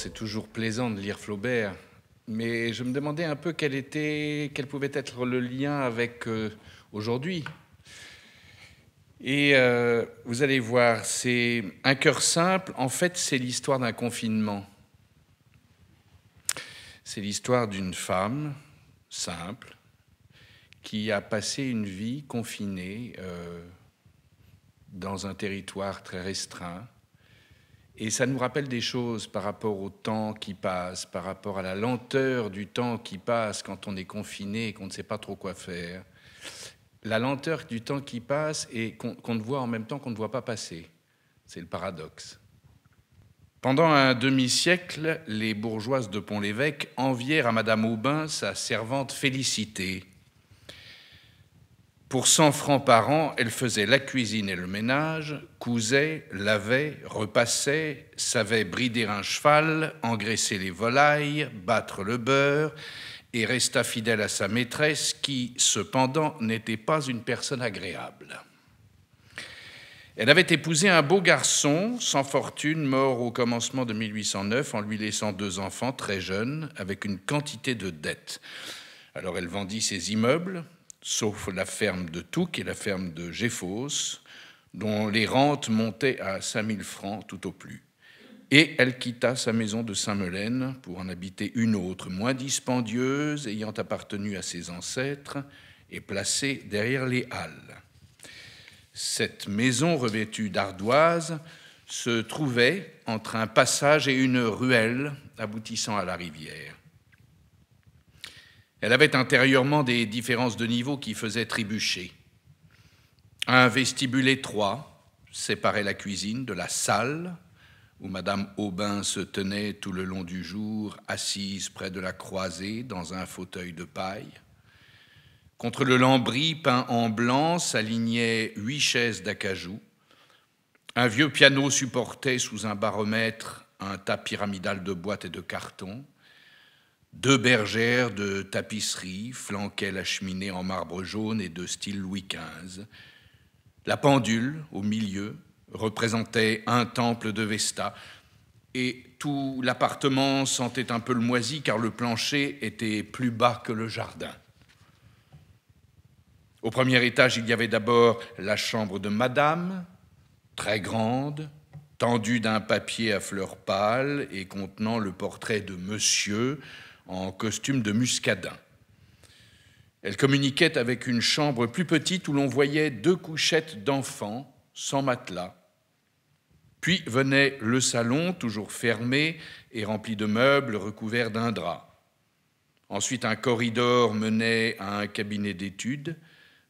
c'est toujours plaisant de lire Flaubert, mais je me demandais un peu quel était, quel pouvait être le lien avec euh, aujourd'hui. Et euh, vous allez voir, c'est un cœur simple. En fait, c'est l'histoire d'un confinement. C'est l'histoire d'une femme simple qui a passé une vie confinée euh, dans un territoire très restreint et ça nous rappelle des choses par rapport au temps qui passe, par rapport à la lenteur du temps qui passe quand on est confiné et qu'on ne sait pas trop quoi faire. La lenteur du temps qui passe et qu'on ne voit en même temps qu'on ne voit pas passer. C'est le paradoxe. Pendant un demi-siècle, les bourgeoises de Pont-l'Évêque envièrent à Madame Aubin sa servante Félicité, pour 100 francs par an, elle faisait la cuisine et le ménage, cousait, lavait, repassait, savait brider un cheval, engraisser les volailles, battre le beurre, et resta fidèle à sa maîtresse qui, cependant, n'était pas une personne agréable. Elle avait épousé un beau garçon, sans fortune, mort au commencement de 1809, en lui laissant deux enfants très jeunes, avec une quantité de dettes. Alors elle vendit ses immeubles, sauf la ferme de Touc et la ferme de Géfos, dont les rentes montaient à 5000 francs tout au plus. Et elle quitta sa maison de Saint-Melaine pour en habiter une autre, moins dispendieuse, ayant appartenu à ses ancêtres et placée derrière les Halles. Cette maison revêtue d'ardoises se trouvait entre un passage et une ruelle aboutissant à la rivière. Elle avait intérieurement des différences de niveau qui faisaient trébucher. Un vestibule étroit séparait la cuisine de la salle où Madame Aubin se tenait tout le long du jour, assise près de la croisée dans un fauteuil de paille. Contre le lambris peint en blanc s'alignaient huit chaises d'acajou. Un vieux piano supportait sous un baromètre un tas pyramidal de boîtes et de cartons. Deux bergères de tapisserie flanquaient la cheminée en marbre jaune et de style Louis XV. La pendule, au milieu, représentait un temple de Vesta, et tout l'appartement sentait un peu le moisi car le plancher était plus bas que le jardin. Au premier étage, il y avait d'abord la chambre de Madame, très grande, tendue d'un papier à fleurs pâles et contenant le portrait de Monsieur, en costume de muscadin. Elle communiquait avec une chambre plus petite où l'on voyait deux couchettes d'enfants sans matelas. Puis venait le salon, toujours fermé et rempli de meubles recouverts d'un drap. Ensuite, un corridor menait à un cabinet d'études.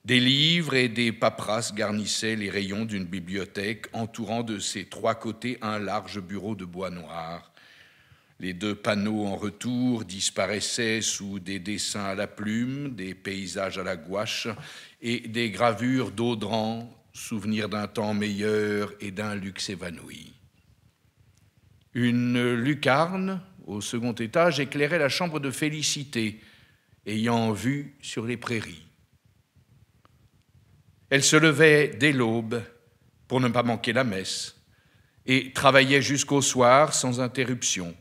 Des livres et des paperasses garnissaient les rayons d'une bibliothèque, entourant de ses trois côtés un large bureau de bois noir. Les deux panneaux en retour disparaissaient sous des dessins à la plume, des paysages à la gouache et des gravures d'Audran, souvenirs d'un temps meilleur et d'un luxe évanoui. Une lucarne au second étage éclairait la chambre de Félicité, ayant vue sur les prairies. Elle se levait dès l'aube pour ne pas manquer la messe et travaillait jusqu'au soir sans interruption.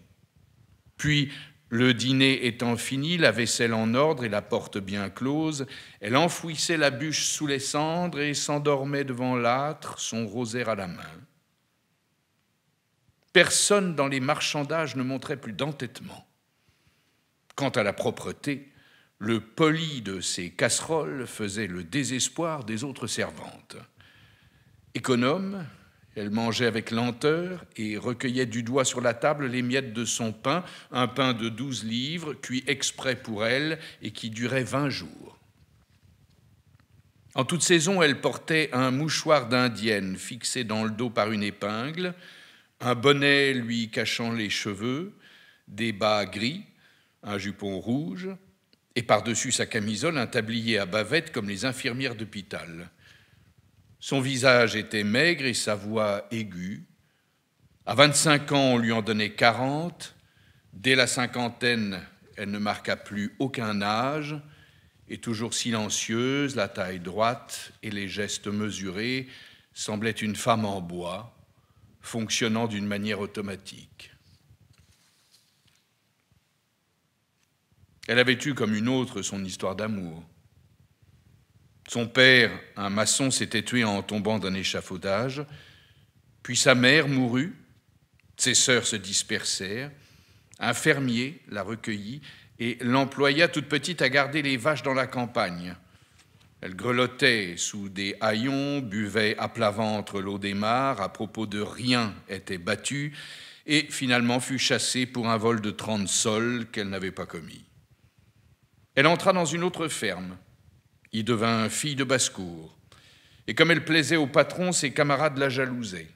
Puis, le dîner étant fini, la vaisselle en ordre et la porte bien close, elle enfouissait la bûche sous les cendres et s'endormait devant l'âtre, son rosaire à la main. Personne dans les marchandages ne montrait plus d'entêtement. Quant à la propreté, le poli de ses casseroles faisait le désespoir des autres servantes. Économe, elle mangeait avec lenteur et recueillait du doigt sur la table les miettes de son pain, un pain de douze livres, cuit exprès pour elle et qui durait vingt jours. En toute saison, elle portait un mouchoir d'indienne fixé dans le dos par une épingle, un bonnet lui cachant les cheveux, des bas gris, un jupon rouge, et par-dessus sa camisole un tablier à bavette comme les infirmières d'hôpital. Son visage était maigre et sa voix aiguë. À 25 ans, on lui en donnait 40. Dès la cinquantaine, elle ne marqua plus aucun âge, et toujours silencieuse, la taille droite et les gestes mesurés, semblait une femme en bois, fonctionnant d'une manière automatique. Elle avait eu comme une autre son histoire d'amour. Son père, un maçon, s'était tué en tombant d'un échafaudage, puis sa mère mourut, ses sœurs se dispersèrent, un fermier la recueillit et l'employa toute petite à garder les vaches dans la campagne. Elle grelottait sous des haillons, buvait à plat ventre l'eau des mares, à propos de rien était battue, et finalement fut chassée pour un vol de 30 sols qu'elle n'avait pas commis. Elle entra dans une autre ferme, il devint fille de basse-cour, et comme elle plaisait au patron, ses camarades la jalousaient.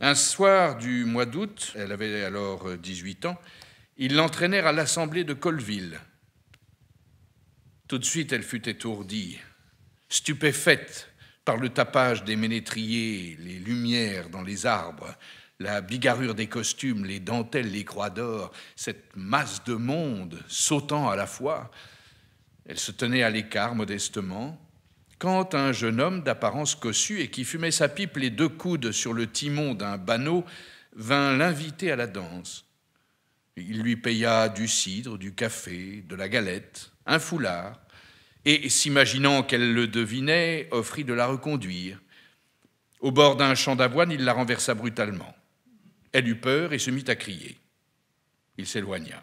Un soir du mois d'août, elle avait alors 18 euh, ans, ils l'entraînèrent à l'assemblée de Colville. Tout de suite, elle fut étourdie, stupéfaite par le tapage des ménétriers, les lumières dans les arbres, la bigarrure des costumes, les dentelles, les croix d'or, cette masse de monde sautant à la fois, elle se tenait à l'écart modestement, quand un jeune homme d'apparence cossue et qui fumait sa pipe les deux coudes sur le timon d'un banneau vint l'inviter à la danse. Il lui paya du cidre, du café, de la galette, un foulard, et, s'imaginant qu'elle le devinait, offrit de la reconduire. Au bord d'un champ d'avoine, il la renversa brutalement. Elle eut peur et se mit à crier. Il s'éloigna.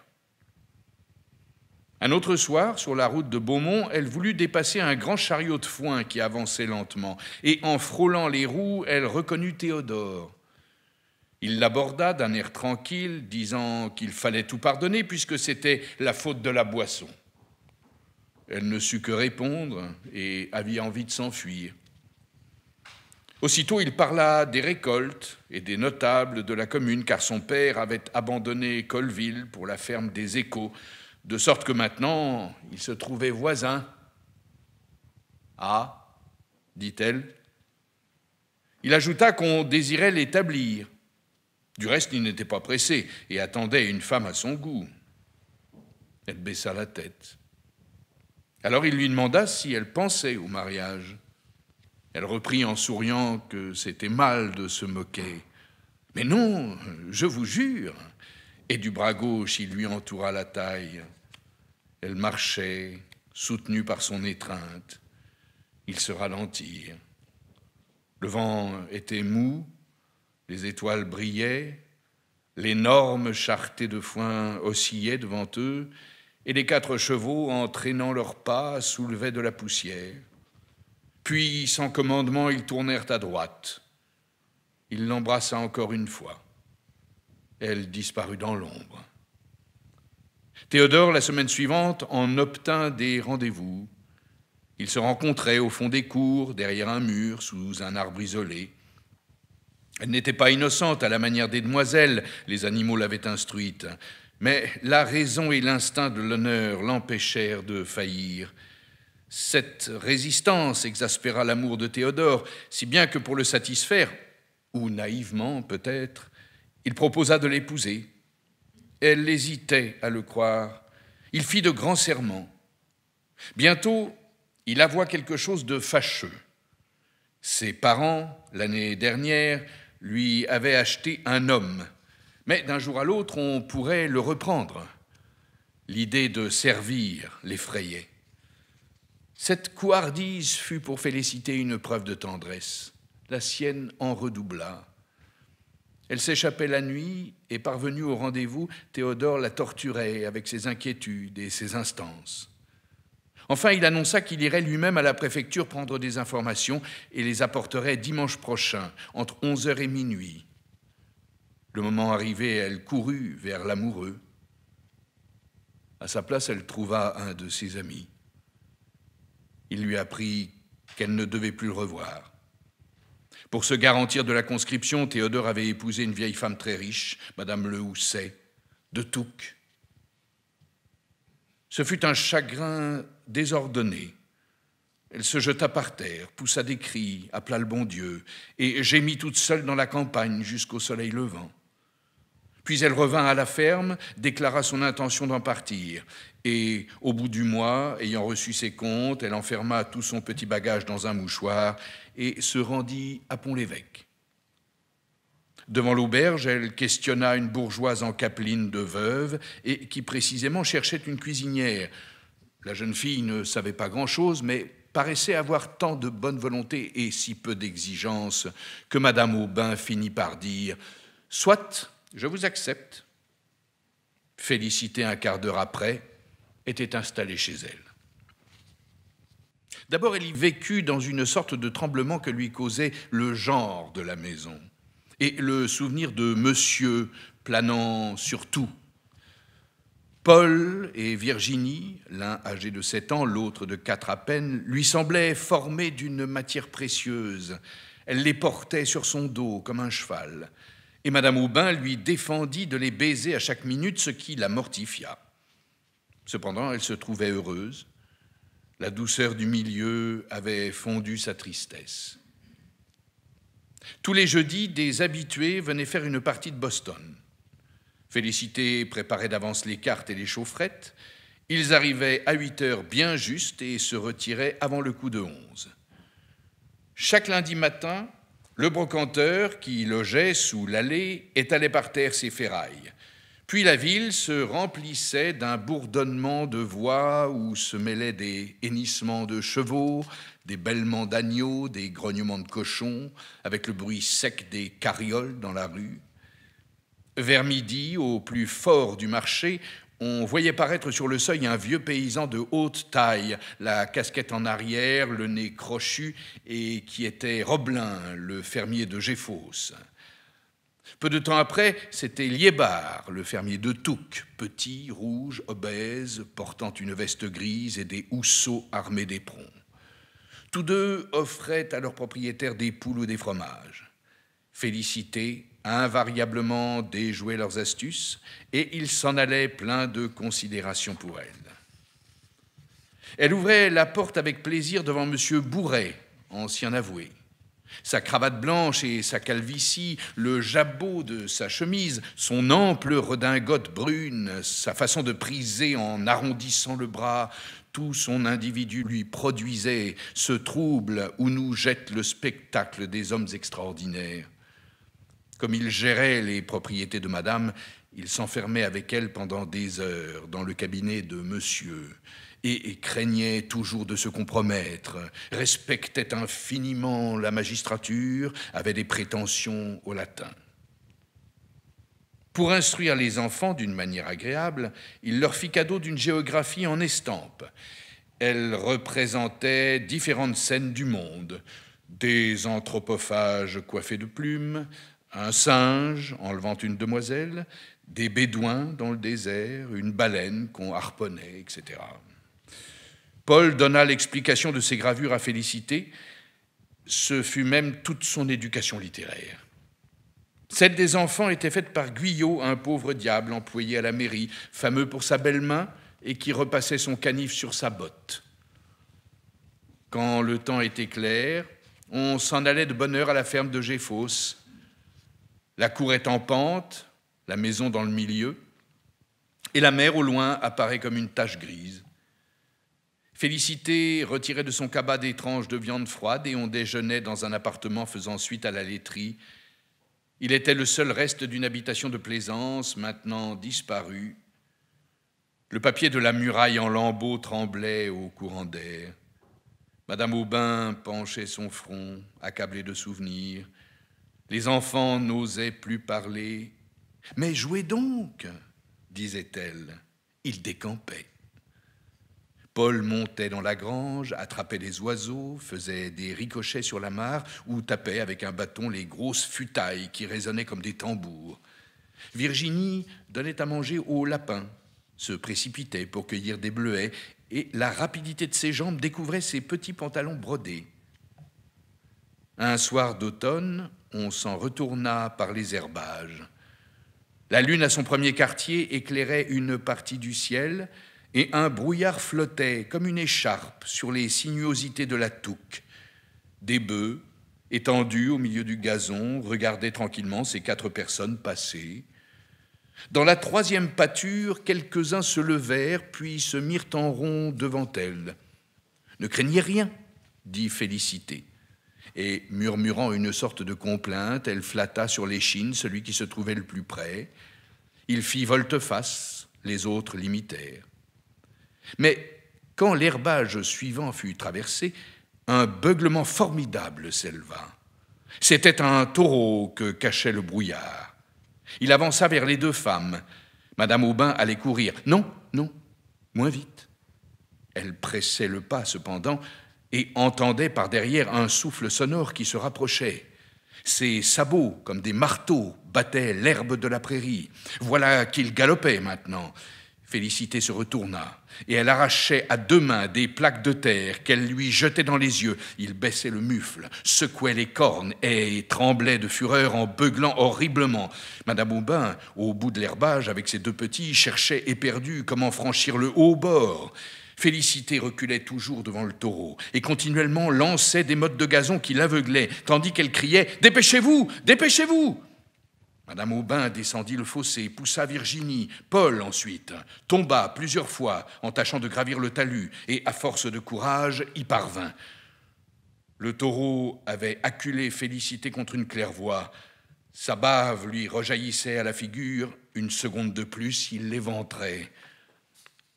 Un autre soir, sur la route de Beaumont, elle voulut dépasser un grand chariot de foin qui avançait lentement, et en frôlant les roues, elle reconnut Théodore. Il l'aborda d'un air tranquille, disant qu'il fallait tout pardonner puisque c'était la faute de la boisson. Elle ne sut que répondre et avait envie de s'enfuir. Aussitôt, il parla des récoltes et des notables de la commune, car son père avait abandonné Colville pour la ferme des Échos, de sorte que maintenant il se trouvait voisin. « Ah, dit-elle. Il ajouta qu'on désirait l'établir. Du reste, il n'était pas pressé et attendait une femme à son goût. Elle baissa la tête. Alors il lui demanda si elle pensait au mariage. Elle reprit en souriant que c'était mal de se moquer. Mais non, je vous jure, et du bras gauche il lui entoura la taille. Elle marchait, soutenue par son étreinte. Il se ralentit. Le vent était mou, les étoiles brillaient, l'énorme charretée de foin oscillait devant eux, et les quatre chevaux, en traînant leurs pas, soulevaient de la poussière. Puis, sans commandement, ils tournèrent à droite. Il l'embrassa encore une fois elle disparut dans l'ombre. Théodore, la semaine suivante, en obtint des rendez-vous. Ils se rencontraient au fond des cours, derrière un mur, sous un arbre isolé. Elle n'était pas innocente à la manière des demoiselles, les animaux l'avaient instruite, mais la raison et l'instinct de l'honneur l'empêchèrent de faillir. Cette résistance exaspéra l'amour de Théodore, si bien que pour le satisfaire, ou naïvement peut-être, il proposa de l'épouser. Elle hésitait à le croire. Il fit de grands serments. Bientôt, il avoua quelque chose de fâcheux. Ses parents, l'année dernière, lui avaient acheté un homme. Mais d'un jour à l'autre, on pourrait le reprendre. L'idée de servir l'effrayait. Cette couardise fut pour Félicité une preuve de tendresse. La sienne en redoubla. Elle s'échappait la nuit et, parvenue au rendez-vous, Théodore la torturait avec ses inquiétudes et ses instances. Enfin, il annonça qu'il irait lui-même à la préfecture prendre des informations et les apporterait dimanche prochain, entre 11h et minuit. Le moment arrivé, elle courut vers l'amoureux. À sa place, elle trouva un de ses amis. Il lui apprit qu'elle ne devait plus le revoir. Pour se garantir de la conscription, Théodore avait épousé une vieille femme très riche, Madame Le de Touques. Ce fut un chagrin désordonné. Elle se jeta par terre, poussa des cris, appela le bon Dieu, et gémit toute seule dans la campagne jusqu'au soleil levant. Puis elle revint à la ferme, déclara son intention d'en partir, et au bout du mois, ayant reçu ses comptes, elle enferma tout son petit bagage dans un mouchoir et se rendit à Pont-l'Évêque. Devant l'auberge, elle questionna une bourgeoise en capeline de veuve et qui précisément cherchait une cuisinière. La jeune fille ne savait pas grand-chose, mais paraissait avoir tant de bonne volonté et si peu d'exigence que Madame Aubin finit par dire Soit, je vous accepte. Félicité un quart d'heure après, était installée chez elle. D'abord, elle y vécut dans une sorte de tremblement que lui causait le genre de la maison et le souvenir de monsieur planant sur tout. Paul et Virginie, l'un âgé de 7 ans, l'autre de quatre à peine, lui semblaient formés d'une matière précieuse. Elle les portait sur son dos comme un cheval. Et Madame Aubin lui défendit de les baiser à chaque minute, ce qui la mortifia. Cependant, elle se trouvait heureuse. La douceur du milieu avait fondu sa tristesse. Tous les jeudis, des habitués venaient faire une partie de Boston. Félicité préparait d'avance les cartes et les chaufferettes. Ils arrivaient à 8 heures bien juste et se retiraient avant le coup de 11. Chaque lundi matin, le brocanteur, qui logeait sous l'allée, étalait par terre ses ferrailles. Puis la ville se remplissait d'un bourdonnement de voix où se mêlaient des hennissements de chevaux, des bêlements d'agneaux, des grognements de cochons, avec le bruit sec des carrioles dans la rue. Vers midi, au plus fort du marché, on voyait paraître sur le seuil un vieux paysan de haute taille, la casquette en arrière, le nez crochu, et qui était Roblin, le fermier de Géfos. Peu de temps après, c'était Liébar, le fermier de Touques, petit, rouge, obèse, portant une veste grise et des housseaux armés d'éperons. Tous deux offraient à leur propriétaire des poules ou des fromages. Félicité invariablement déjouait leurs astuces et ils s'en allaient plein de considération pour elle. Elle ouvrait la porte avec plaisir devant M. Bourret, ancien avoué. Sa cravate blanche et sa calvitie, le jabot de sa chemise, son ample redingote brune, sa façon de priser en arrondissant le bras, tout son individu lui produisait ce trouble où nous jette le spectacle des hommes extraordinaires. Comme il gérait les propriétés de madame, il s'enfermait avec elle pendant des heures dans le cabinet de monsieur et, craignait toujours de se compromettre, respectait infiniment la magistrature, avait des prétentions au latin. Pour instruire les enfants d'une manière agréable, il leur fit cadeau d'une géographie en estampe. Elle représentait différentes scènes du monde, des anthropophages coiffés de plumes, un singe enlevant une demoiselle, des bédouins dans le désert, une baleine qu'on harponnait, etc. Paul donna l'explication de ses gravures à Félicité. Ce fut même toute son éducation littéraire. Celle des enfants était faite par Guyot, un pauvre diable employé à la mairie, fameux pour sa belle main et qui repassait son canif sur sa botte. Quand le temps était clair, on s'en allait de bonne heure à la ferme de Géphos. La cour est en pente, la maison dans le milieu, et la mer au loin apparaît comme une tache grise. Félicité retirait de son cabas des tranches de viande froide et on déjeunait dans un appartement faisant suite à la laiterie. Il était le seul reste d'une habitation de plaisance, maintenant disparue. Le papier de la muraille en lambeaux tremblait au courant d'air. Madame Aubin penchait son front, accablée de souvenirs. Les enfants n'osaient plus parler. Mais jouez donc, disait-elle. Ils décampait. Paul montait dans la grange, attrapait des oiseaux, faisait des ricochets sur la mare ou tapait avec un bâton les grosses futailles qui résonnaient comme des tambours. Virginie donnait à manger aux lapins, se précipitait pour cueillir des bleuets et la rapidité de ses jambes découvrait ses petits pantalons brodés. Un soir d'automne, on s'en retourna par les herbages. La lune à son premier quartier éclairait une partie du ciel, et un brouillard flottait comme une écharpe sur les sinuosités de la touque. Des bœufs, étendus au milieu du gazon, regardaient tranquillement ces quatre personnes passer. Dans la troisième pâture, quelques-uns se levèrent, puis se mirent en rond devant elle. Ne craignez rien, dit Félicité. Et murmurant une sorte de complainte, elle flatta sur l'échine celui qui se trouvait le plus près. Il fit volte-face, les autres l'imitèrent. Mais quand l'herbage suivant fut traversé, un beuglement formidable s'éleva. C'était un taureau que cachait le brouillard. Il avança vers les deux femmes. Madame Aubin allait courir. Non, non, moins vite. Elle pressait le pas cependant et entendait par derrière un souffle sonore qui se rapprochait. Ses sabots, comme des marteaux, battaient l'herbe de la prairie. Voilà qu'il galopait maintenant. Félicité se retourna et elle arrachait à deux mains des plaques de terre qu'elle lui jetait dans les yeux. Il baissait le mufle, secouait les cornes et tremblait de fureur en beuglant horriblement. Madame Aubin, au bout de l'herbage, avec ses deux petits, cherchait éperdue comment franchir le haut bord. Félicité reculait toujours devant le taureau et continuellement lançait des mottes de gazon qui l'aveuglaient, tandis qu'elle criait Dépêchez-vous Dépêchez-vous Madame Aubin descendit le fossé, poussa Virginie, Paul ensuite, tomba plusieurs fois en tâchant de gravir le talus, et à force de courage y parvint. Le taureau avait acculé Félicité contre une claire Sa bave lui rejaillissait à la figure, une seconde de plus, il l'éventrait.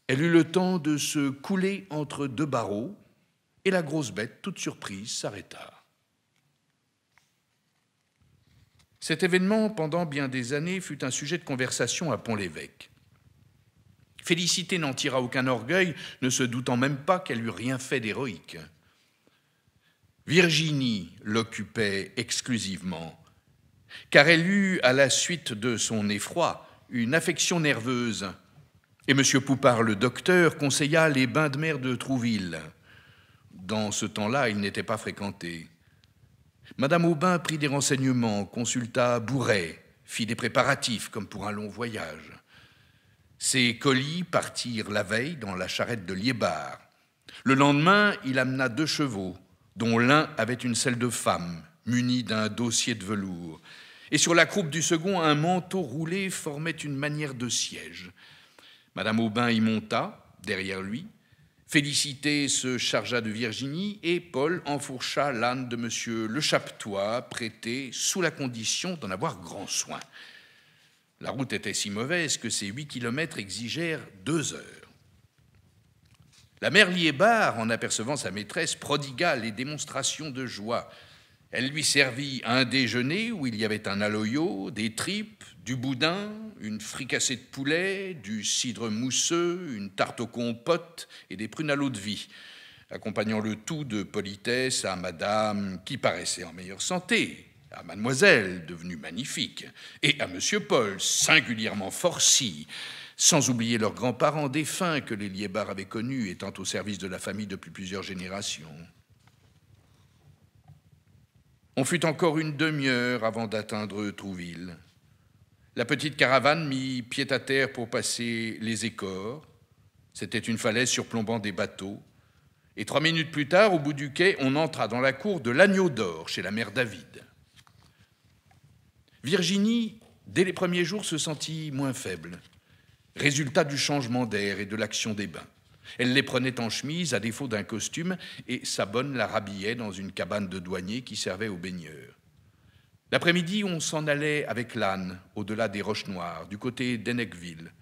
Elle eut le temps de se couler entre deux barreaux, et la grosse bête, toute surprise, s'arrêta. Cet événement, pendant bien des années, fut un sujet de conversation à Pont-l'Évêque. Félicité n'en tira aucun orgueil, ne se doutant même pas qu'elle eût rien fait d'héroïque. Virginie l'occupait exclusivement, car elle eut, à la suite de son effroi, une affection nerveuse, et M. Poupard, le docteur, conseilla les bains de mer de Trouville. Dans ce temps-là, il n'était pas fréquenté. Madame Aubin prit des renseignements, consulta Bourret, fit des préparatifs comme pour un long voyage. Ses colis partirent la veille dans la charrette de Liébar. Le lendemain, il amena deux chevaux, dont l'un avait une selle de femme, munie d'un dossier de velours, et sur la croupe du second, un manteau roulé formait une manière de siège. Madame Aubin y monta, derrière lui, Félicité se chargea de Virginie et Paul enfourcha l'âne de M. Le Chaptois, prêté sous la condition d'en avoir grand soin. La route était si mauvaise que ces huit kilomètres exigèrent deux heures. La mère Liébar, en apercevant sa maîtresse, prodigua les démonstrations de joie. Elle lui servit un déjeuner où il y avait un aloyo, des tripes, du boudin, une fricassée de poulet, du cidre mousseux, une tarte aux compotes et des prunes à l'eau de vie, accompagnant le tout de politesse à madame qui paraissait en meilleure santé, à mademoiselle devenue magnifique, et à monsieur Paul, singulièrement forci, sans oublier leurs grands-parents défunts que les liébards avaient connus, étant au service de la famille depuis plusieurs générations. On fut encore une demi-heure avant d'atteindre Trouville. La petite caravane mit pied à terre pour passer les écors. C'était une falaise surplombant des bateaux. Et trois minutes plus tard, au bout du quai, on entra dans la cour de l'Agneau d'Or chez la mère David. Virginie, dès les premiers jours, se sentit moins faible, résultat du changement d'air et de l'action des bains. Elle les prenait en chemise, à défaut d'un costume, et sa bonne la rhabillait dans une cabane de douanier qui servait aux baigneurs. L'après-midi, on s'en allait avec l'âne au-delà des roches noires, du côté d'Ennecville.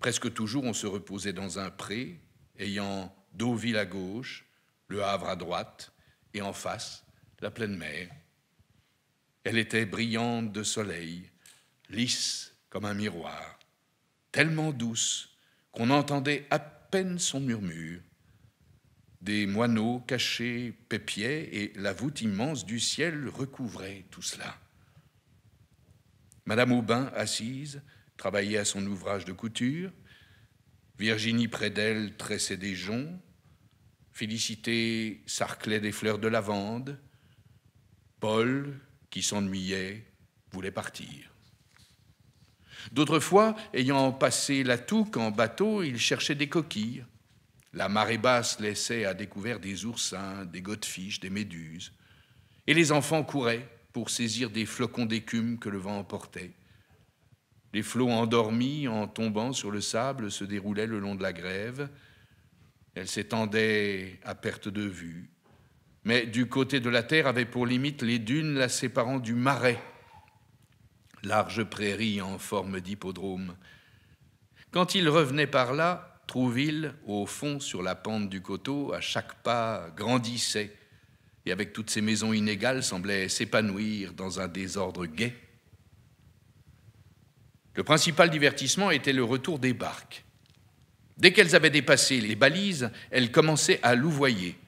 Presque toujours, on se reposait dans un pré, ayant Deauville à gauche, Le Havre à droite, et en face, la pleine mer. Elle était brillante de soleil, lisse comme un miroir, tellement douce qu'on entendait à peine son murmure des moineaux cachés pépiaient et la voûte immense du ciel recouvrait tout cela. Madame Aubin, assise, travaillait à son ouvrage de couture. Virginie près d'elle tressait des joncs. Félicité sarclait des fleurs de lavande. Paul, qui s'ennuyait, voulait partir. D'autres fois, ayant passé la touque en bateau, il cherchait des coquilles. La marée basse laissait à découvert des oursins, des godfiches, des méduses. Et les enfants couraient pour saisir des flocons d'écume que le vent emportait. Les flots endormis, en tombant sur le sable, se déroulaient le long de la grève. Elle s'étendait à perte de vue. Mais du côté de la terre avait pour limite les dunes la séparant du marais, large prairie en forme d'hippodrome. Quand il revenait par là, Trouville, au fond, sur la pente du coteau, à chaque pas, grandissait, et avec toutes ses maisons inégales, semblait s'épanouir dans un désordre gai. Le principal divertissement était le retour des barques. Dès qu'elles avaient dépassé les balises, elles commençaient à louvoyer.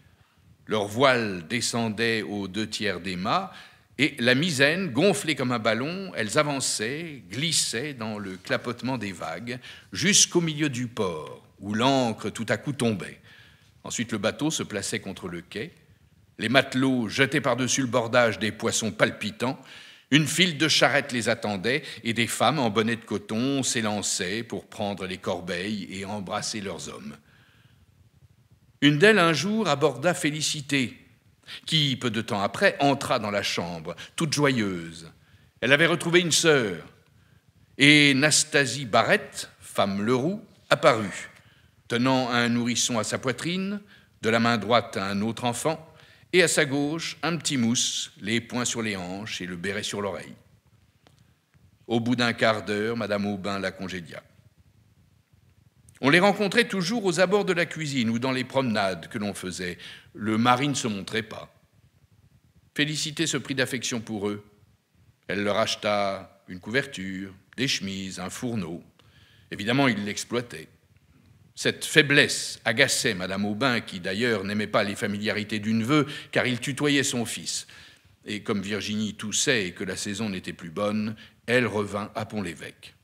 Leurs voiles descendait aux deux tiers des mâts, et la misaine, gonflée comme un ballon, elles avançaient, glissaient dans le clapotement des vagues, jusqu'au milieu du port, où l'ancre tout à coup tombait. Ensuite, le bateau se plaçait contre le quai. Les matelots jetaient par-dessus le bordage des poissons palpitants. Une file de charrettes les attendait et des femmes en bonnets de coton s'élançaient pour prendre les corbeilles et embrasser leurs hommes. Une d'elles un jour aborda Félicité, qui, peu de temps après, entra dans la chambre, toute joyeuse. Elle avait retrouvé une sœur, et Nastasie Barrette, femme Leroux, apparut tenant un nourrisson à sa poitrine, de la main droite un autre enfant, et à sa gauche un petit mousse, les poings sur les hanches et le béret sur l'oreille. Au bout d'un quart d'heure, Madame Aubin la congédia. On les rencontrait toujours aux abords de la cuisine ou dans les promenades que l'on faisait. Le mari ne se montrait pas. Félicité se prit d'affection pour eux. Elle leur acheta une couverture, des chemises, un fourneau. Évidemment, ils l'exploitaient. Cette faiblesse agaçait Madame Aubin, qui d'ailleurs n'aimait pas les familiarités du neveu, car il tutoyait son fils. Et comme Virginie toussait et que la saison n'était plus bonne, elle revint à Pont-l'Évêque.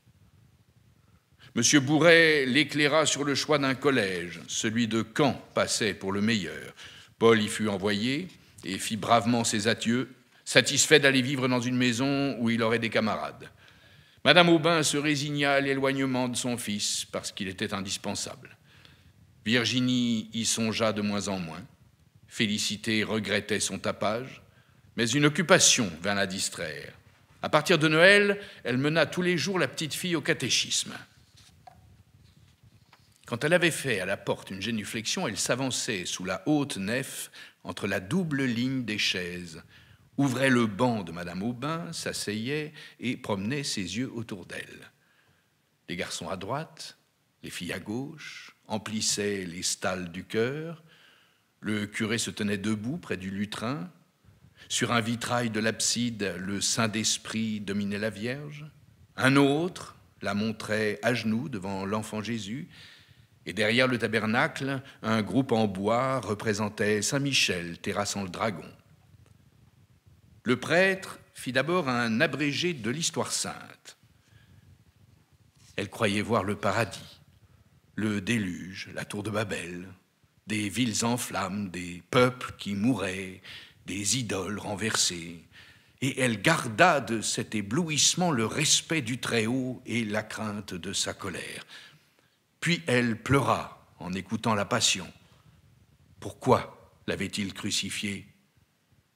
Monsieur Bourret l'éclaira sur le choix d'un collège. Celui de Caen passait pour le meilleur. Paul y fut envoyé et fit bravement ses adieux, satisfait d'aller vivre dans une maison où il aurait des camarades. Madame Aubin se résigna à l'éloignement de son fils parce qu'il était indispensable. Virginie y songea de moins en moins. Félicité regrettait son tapage, mais une occupation vint la distraire. À partir de Noël, elle mena tous les jours la petite fille au catéchisme. Quand elle avait fait à la porte une génuflexion, elle s'avançait sous la haute nef entre la double ligne des chaises, ouvrait le banc de Madame Aubin, s'asseyait et promenait ses yeux autour d'elle. Les garçons à droite, les filles à gauche, emplissaient les stalles du chœur. Le curé se tenait debout près du lutrin. Sur un vitrail de l'abside, le Saint esprit dominait la Vierge. Un autre la montrait à genoux devant l'enfant Jésus. Et derrière le tabernacle, un groupe en bois représentait Saint-Michel terrassant le dragon. Le prêtre fit d'abord un abrégé de l'histoire sainte. Elle croyait voir le paradis, le déluge, la tour de Babel, des villes en flammes, des peuples qui mouraient, des idoles renversées, et elle garda de cet éblouissement le respect du Très-Haut et la crainte de sa colère. Puis elle pleura en écoutant la passion. Pourquoi l'avait-il crucifié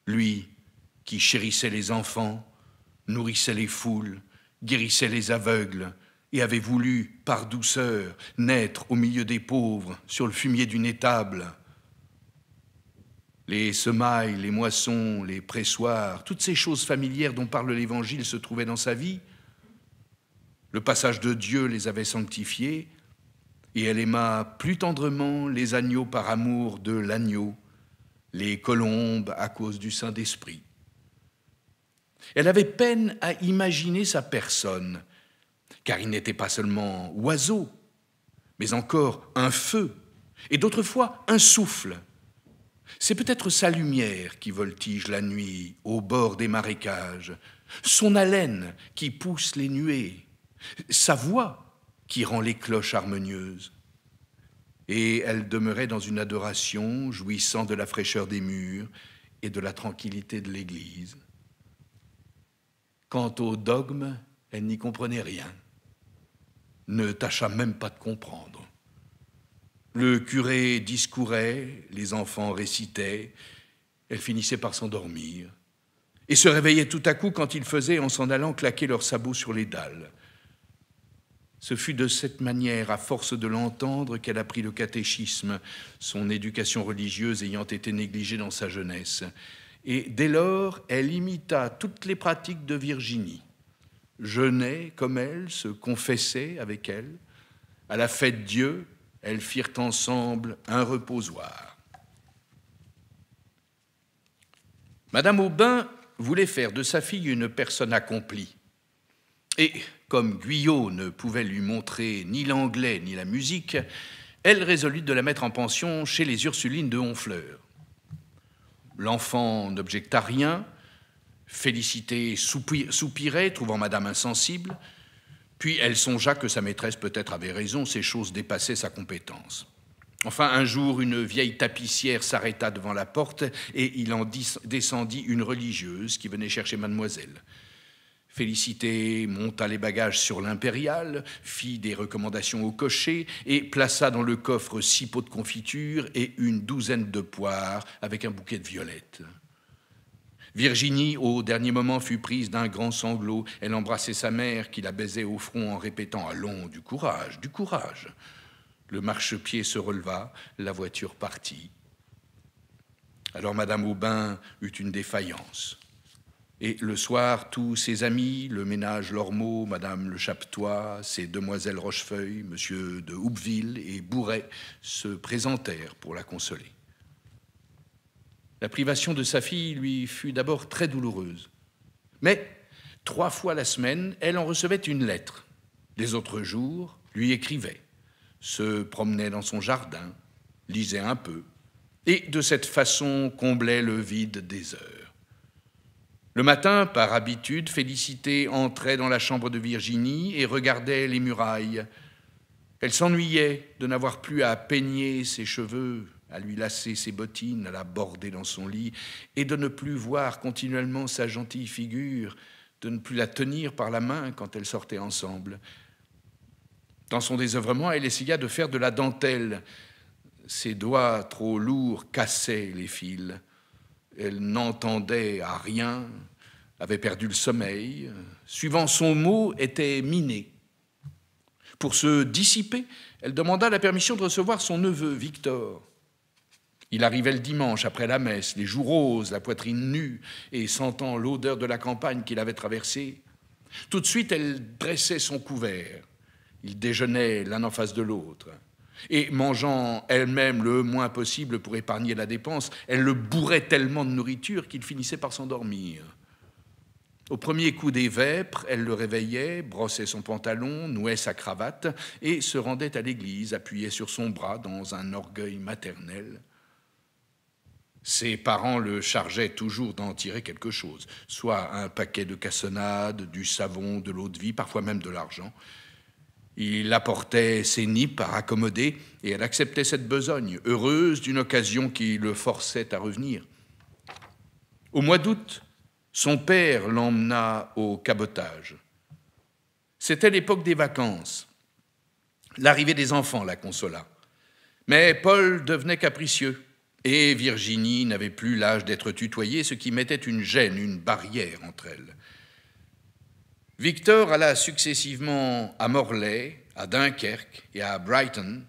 Lui qui chérissait les enfants, nourrissait les foules, guérissait les aveugles, et avait voulu, par douceur, naître au milieu des pauvres, sur le fumier d'une étable. Les semailles, les moissons, les pressoirs, toutes ces choses familières dont parle l'Évangile se trouvaient dans sa vie. Le passage de Dieu les avait sanctifiées et elle aima plus tendrement les agneaux par amour de l'agneau, les colombes à cause du Saint-Esprit. Elle avait peine à imaginer sa personne, car il n'était pas seulement oiseau, mais encore un feu, et d'autres fois un souffle. C'est peut-être sa lumière qui voltige la nuit au bord des marécages, son haleine qui pousse les nuées, sa voix qui rend les cloches harmonieuses. Et elle demeurait dans une adoration, jouissant de la fraîcheur des murs et de la tranquillité de l'église. Quant au dogme, elle n'y comprenait rien, ne tâcha même pas de comprendre. Le curé discourait, les enfants récitaient, elle finissait par s'endormir, et se réveillait tout à coup quand ils faisaient, en s'en allant, claquer leurs sabots sur les dalles. Ce fut de cette manière, à force de l'entendre, qu'elle apprit le catéchisme, son éducation religieuse ayant été négligée dans sa jeunesse et dès lors elle imita toutes les pratiques de Virginie, jeûnait comme elle, se confessait avec elle, à la fête Dieu, elles firent ensemble un reposoir. Madame Aubin voulait faire de sa fille une personne accomplie. Et comme Guyot ne pouvait lui montrer ni l'anglais ni la musique, elle résolut de la mettre en pension chez les Ursulines de Honfleur. L'enfant n'objecta rien. Félicité soupirait, trouvant madame insensible. Puis elle songea que sa maîtresse peut-être avait raison, ces choses dépassaient sa compétence. Enfin, un jour, une vieille tapissière s'arrêta devant la porte et il en descendit une religieuse qui venait chercher mademoiselle. Félicité monta les bagages sur l'impériale, fit des recommandations au cocher et plaça dans le coffre six pots de confiture et une douzaine de poires avec un bouquet de violettes. Virginie, au dernier moment, fut prise d'un grand sanglot. Elle embrassait sa mère, qui la baisait au front en répétant Allons, du courage, du courage. Le marchepied se releva, la voiture partit. Alors Madame Aubin eut une défaillance. Et le soir, tous ses amis, le ménage Lormeau, Madame Le Chaptois, ses demoiselles Rochefeuille, Monsieur de Houpville et Bourret se présentèrent pour la consoler. La privation de sa fille lui fut d'abord très douloureuse. Mais trois fois la semaine, elle en recevait une lettre. Les autres jours, lui écrivait, se promenait dans son jardin, lisait un peu, et de cette façon comblait le vide des heures. Le matin, par habitude, Félicité entrait dans la chambre de Virginie et regardait les murailles. Elle s'ennuyait de n'avoir plus à peigner ses cheveux, à lui lasser ses bottines, à la border dans son lit, et de ne plus voir continuellement sa gentille figure, de ne plus la tenir par la main quand elles sortaient ensemble. Dans son désœuvrement, elle essaya de faire de la dentelle. Ses doigts trop lourds cassaient les fils elle n'entendait à rien, avait perdu le sommeil, suivant son mot, était minée. Pour se dissiper, elle demanda la permission de recevoir son neveu, Victor. Il arrivait le dimanche après la messe, les joues roses, la poitrine nue, et sentant l'odeur de la campagne qu'il avait traversée. Tout de suite, elle dressait son couvert. Ils déjeunaient l'un en face de l'autre. Et mangeant elle-même le moins possible pour épargner la dépense, elle le bourrait tellement de nourriture qu'il finissait par s'endormir. Au premier coup des vêpres, elle le réveillait, brossait son pantalon, nouait sa cravate et se rendait à l'église, appuyée sur son bras dans un orgueil maternel. Ses parents le chargeaient toujours d'en tirer quelque chose, soit un paquet de cassonade, du savon, de l'eau de vie, parfois même de l'argent. Il apportait ses nippes à raccommoder et elle acceptait cette besogne, heureuse d'une occasion qui le forçait à revenir. Au mois d'août, son père l'emmena au cabotage. C'était l'époque des vacances. L'arrivée des enfants la consola. Mais Paul devenait capricieux et Virginie n'avait plus l'âge d'être tutoyée, ce qui mettait une gêne, une barrière entre elles. Victor alla successivement à Morlaix, à Dunkerque et à Brighton.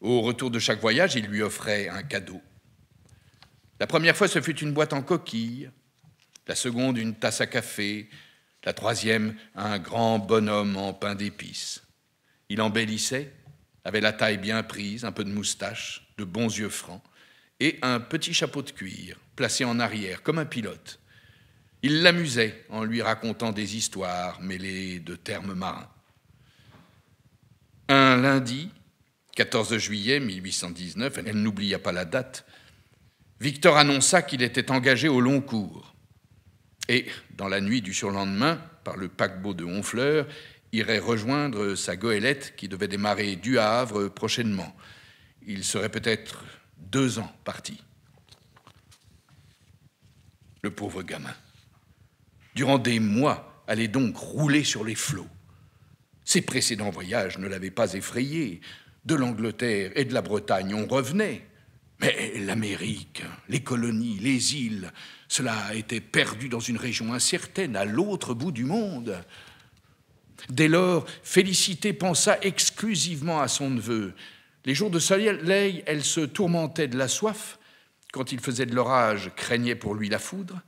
Au retour de chaque voyage, il lui offrait un cadeau. La première fois, ce fut une boîte en coquille, la seconde, une tasse à café, la troisième, un grand bonhomme en pain d'épices. Il embellissait, avait la taille bien prise, un peu de moustache, de bons yeux francs, et un petit chapeau de cuir placé en arrière, comme un pilote. Il l'amusait en lui racontant des histoires mêlées de termes marins. Un lundi, 14 juillet 1819, elle n'oublia pas la date, Victor annonça qu'il était engagé au long cours. Et, dans la nuit du surlendemain, par le paquebot de Honfleur, irait rejoindre sa goélette qui devait démarrer du Havre prochainement. Il serait peut-être deux ans parti. Le pauvre gamin durant des mois, allait donc rouler sur les flots. Ses précédents voyages ne l'avaient pas effrayé. De l'Angleterre et de la Bretagne, on revenait. Mais l'Amérique, les colonies, les îles, cela était perdu dans une région incertaine, à l'autre bout du monde. Dès lors, Félicité pensa exclusivement à son neveu. Les jours de soleil, elle se tourmentait de la soif. Quand il faisait de l'orage, craignait pour lui la foudre.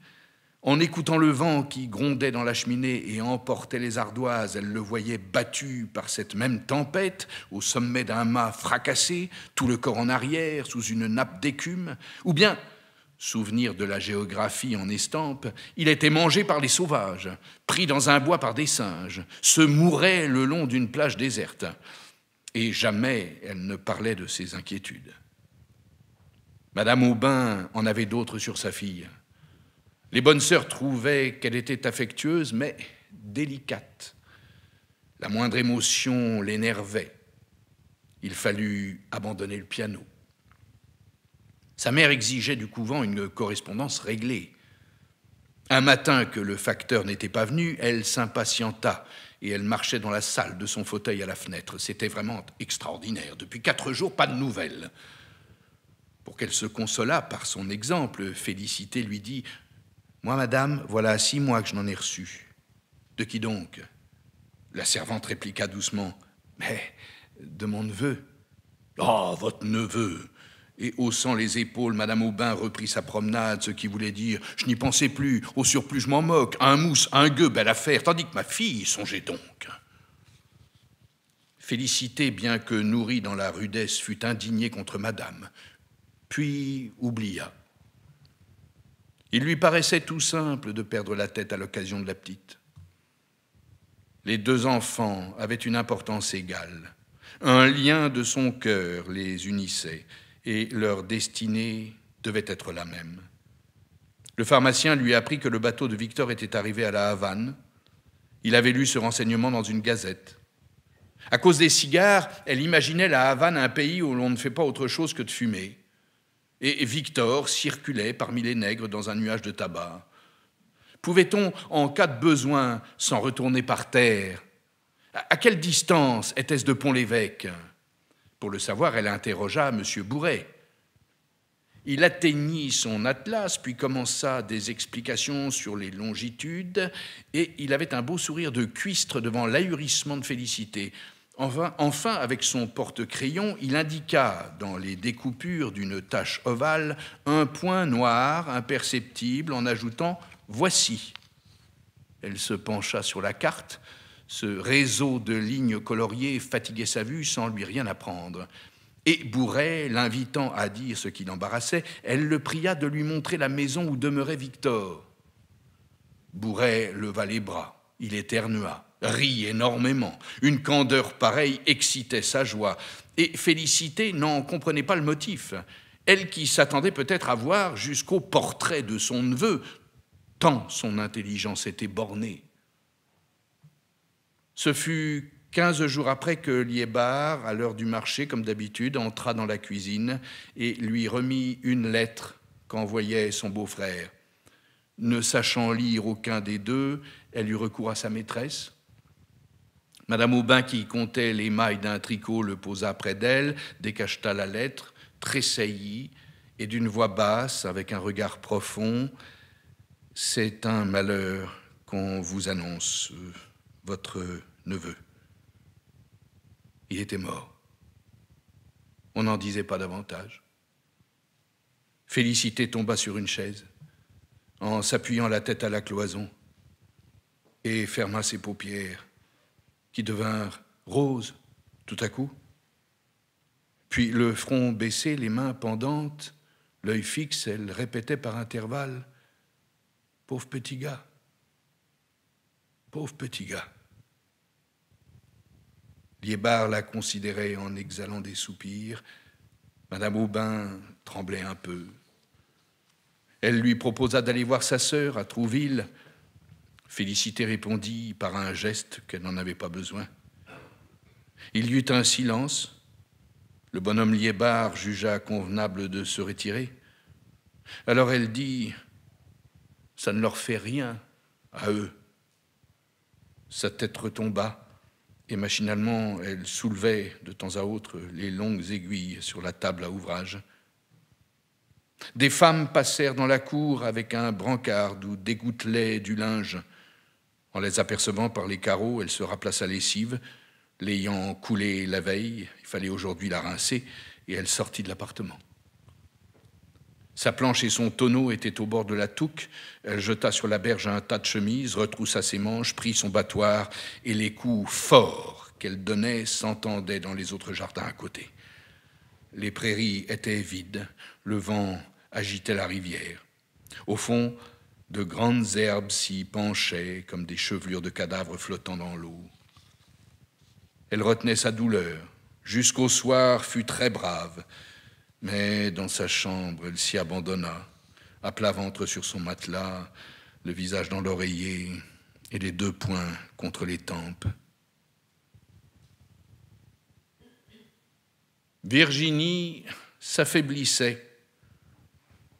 En écoutant le vent qui grondait dans la cheminée et emportait les ardoises, elle le voyait battu par cette même tempête, au sommet d'un mât fracassé, tout le corps en arrière, sous une nappe d'écume, ou bien, souvenir de la géographie en estampe, il était mangé par les sauvages, pris dans un bois par des singes, se mourait le long d'une plage déserte. Et jamais elle ne parlait de ses inquiétudes. Madame Aubin en avait d'autres sur sa fille. Les bonnes sœurs trouvaient qu'elle était affectueuse, mais délicate. La moindre émotion l'énervait. Il fallut abandonner le piano. Sa mère exigeait du couvent une correspondance réglée. Un matin que le facteur n'était pas venu, elle s'impatienta et elle marchait dans la salle de son fauteuil à la fenêtre. C'était vraiment extraordinaire. Depuis quatre jours, pas de nouvelles. Pour qu'elle se consolât par son exemple, Félicité lui dit moi, madame, voilà six mois que je n'en ai reçu. De qui donc La servante répliqua doucement. Mais de mon neveu. Ah, votre neveu Et haussant les épaules, madame Aubin reprit sa promenade, ce qui voulait dire Je n'y pensais plus, au surplus, je m'en moque. Un mousse, un gueux, belle affaire, tandis que ma fille, songeait donc. Félicité, bien que nourrie dans la rudesse, fut indignée contre madame, puis oublia. Il lui paraissait tout simple de perdre la tête à l'occasion de la petite. Les deux enfants avaient une importance égale. Un lien de son cœur les unissait et leur destinée devait être la même. Le pharmacien lui apprit que le bateau de Victor était arrivé à la Havane. Il avait lu ce renseignement dans une gazette. À cause des cigares, elle imaginait la Havane un pays où l'on ne fait pas autre chose que de fumer. Et Victor circulait parmi les nègres dans un nuage de tabac. Pouvait-on, en cas de besoin, s'en retourner par terre À quelle distance était-ce de Pont-l'Évêque Pour le savoir, elle interrogea M. Bourret. Il atteignit son atlas, puis commença des explications sur les longitudes, et il avait un beau sourire de cuistre devant l'ahurissement de Félicité. Enfin, avec son porte-crayon, il indiqua, dans les découpures d'une tache ovale, un point noir imperceptible en ajoutant ⁇ Voici ⁇ Elle se pencha sur la carte. Ce réseau de lignes coloriées fatiguait sa vue sans lui rien apprendre. Et Bourret, l'invitant à dire ce qui l'embarrassait, elle le pria de lui montrer la maison où demeurait Victor. Bourret leva les bras, il éternua rit énormément. Une candeur pareille excitait sa joie. Et Félicité n'en comprenait pas le motif. Elle qui s'attendait peut-être à voir jusqu'au portrait de son neveu, tant son intelligence était bornée. Ce fut quinze jours après que Liébar, à l'heure du marché, comme d'habitude, entra dans la cuisine et lui remit une lettre qu'envoyait son beau-frère. Ne sachant lire aucun des deux, elle eut recours à sa maîtresse, Madame Aubin, qui comptait les mailles d'un tricot, le posa près d'elle, décacheta la lettre, tressaillit, et d'une voix basse, avec un regard profond, C'est un malheur qu'on vous annonce, votre neveu. Il était mort. On n'en disait pas davantage. Félicité tomba sur une chaise, en s'appuyant la tête à la cloison, et ferma ses paupières qui devinrent roses tout à coup. Puis le front baissé, les mains pendantes, l'œil fixe, elle répétait par intervalles Pauvre petit gars, pauvre petit gars. Liébard la considérait en exhalant des soupirs. Madame Aubin tremblait un peu. Elle lui proposa d'aller voir sa sœur à Trouville. Félicité répondit par un geste qu'elle n'en avait pas besoin. Il y eut un silence. Le bonhomme Liébar jugea convenable de se retirer. Alors elle dit Ça ne leur fait rien à eux. Sa tête retomba et machinalement elle soulevait de temps à autre les longues aiguilles sur la table à ouvrage. Des femmes passèrent dans la cour avec un brancard d'où dégouttelait du linge. En les apercevant par les carreaux, elle se rapplaça lessive. L'ayant coulée la veille, il fallait aujourd'hui la rincer, et elle sortit de l'appartement. Sa planche et son tonneau étaient au bord de la touque. Elle jeta sur la berge un tas de chemises, retroussa ses manches, prit son battoir, et les coups forts qu'elle donnait s'entendaient dans les autres jardins à côté. Les prairies étaient vides, le vent agitait la rivière. Au fond, de grandes herbes s'y penchaient comme des chevelures de cadavres flottant dans l'eau. Elle retenait sa douleur. Jusqu'au soir fut très brave, mais dans sa chambre, elle s'y abandonna, à plat ventre sur son matelas, le visage dans l'oreiller et les deux poings contre les tempes. Virginie s'affaiblissait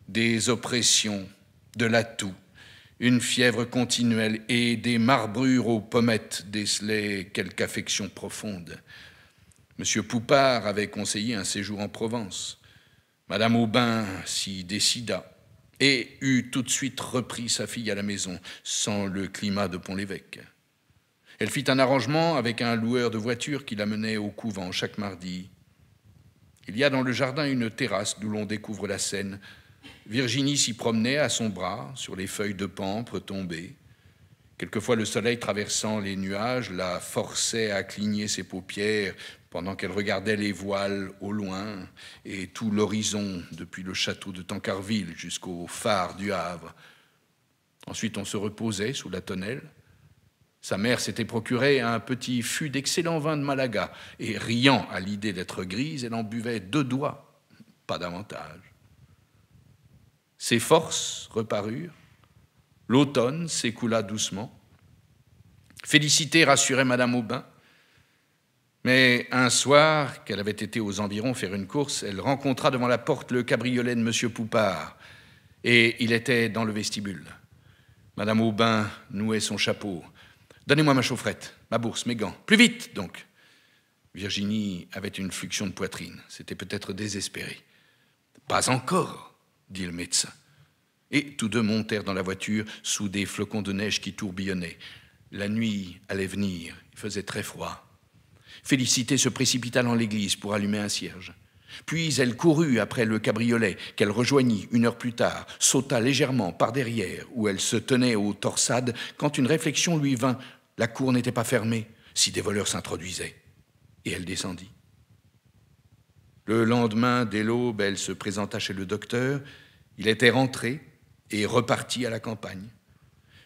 des oppressions de la une fièvre continuelle et des marbrures aux pommettes décelaient quelque affection profonde. Monsieur Poupard avait conseillé un séjour en Provence. Madame Aubin s'y décida et eut tout de suite repris sa fille à la maison, sans le climat de Pont-l'Évêque. Elle fit un arrangement avec un loueur de voiture qui la menait au couvent chaque mardi. Il y a dans le jardin une terrasse d'où l'on découvre la scène Virginie s'y promenait à son bras, sur les feuilles de pampre tombées. Quelquefois, le soleil traversant les nuages la forçait à cligner ses paupières pendant qu'elle regardait les voiles au loin et tout l'horizon, depuis le château de Tancarville jusqu'au phare du Havre. Ensuite, on se reposait sous la tonnelle. Sa mère s'était procuré un petit fût d'excellent vin de Malaga, et riant à l'idée d'être grise, elle en buvait deux doigts, pas davantage. Ses forces reparurent. L'automne s'écoula doucement. Félicité rassurait Madame Aubin. Mais un soir, qu'elle avait été aux environs faire une course, elle rencontra devant la porte le cabriolet de M. Poupard, et il était dans le vestibule. Madame Aubin nouait son chapeau. Donnez-moi ma chaufferette, ma bourse, mes gants. Plus vite, donc. Virginie avait une fluxion de poitrine. C'était peut-être désespéré. Pas encore dit le médecin. Et tous deux montèrent dans la voiture sous des flocons de neige qui tourbillonnaient. La nuit allait venir, il faisait très froid. Félicité se précipita dans l'église pour allumer un cierge. Puis elle courut après le cabriolet qu'elle rejoignit une heure plus tard, sauta légèrement par derrière où elle se tenait aux torsades quand une réflexion lui vint. La cour n'était pas fermée si des voleurs s'introduisaient. Et elle descendit. Le lendemain, dès l'aube, elle se présenta chez le docteur. Il était rentré et reparti à la campagne.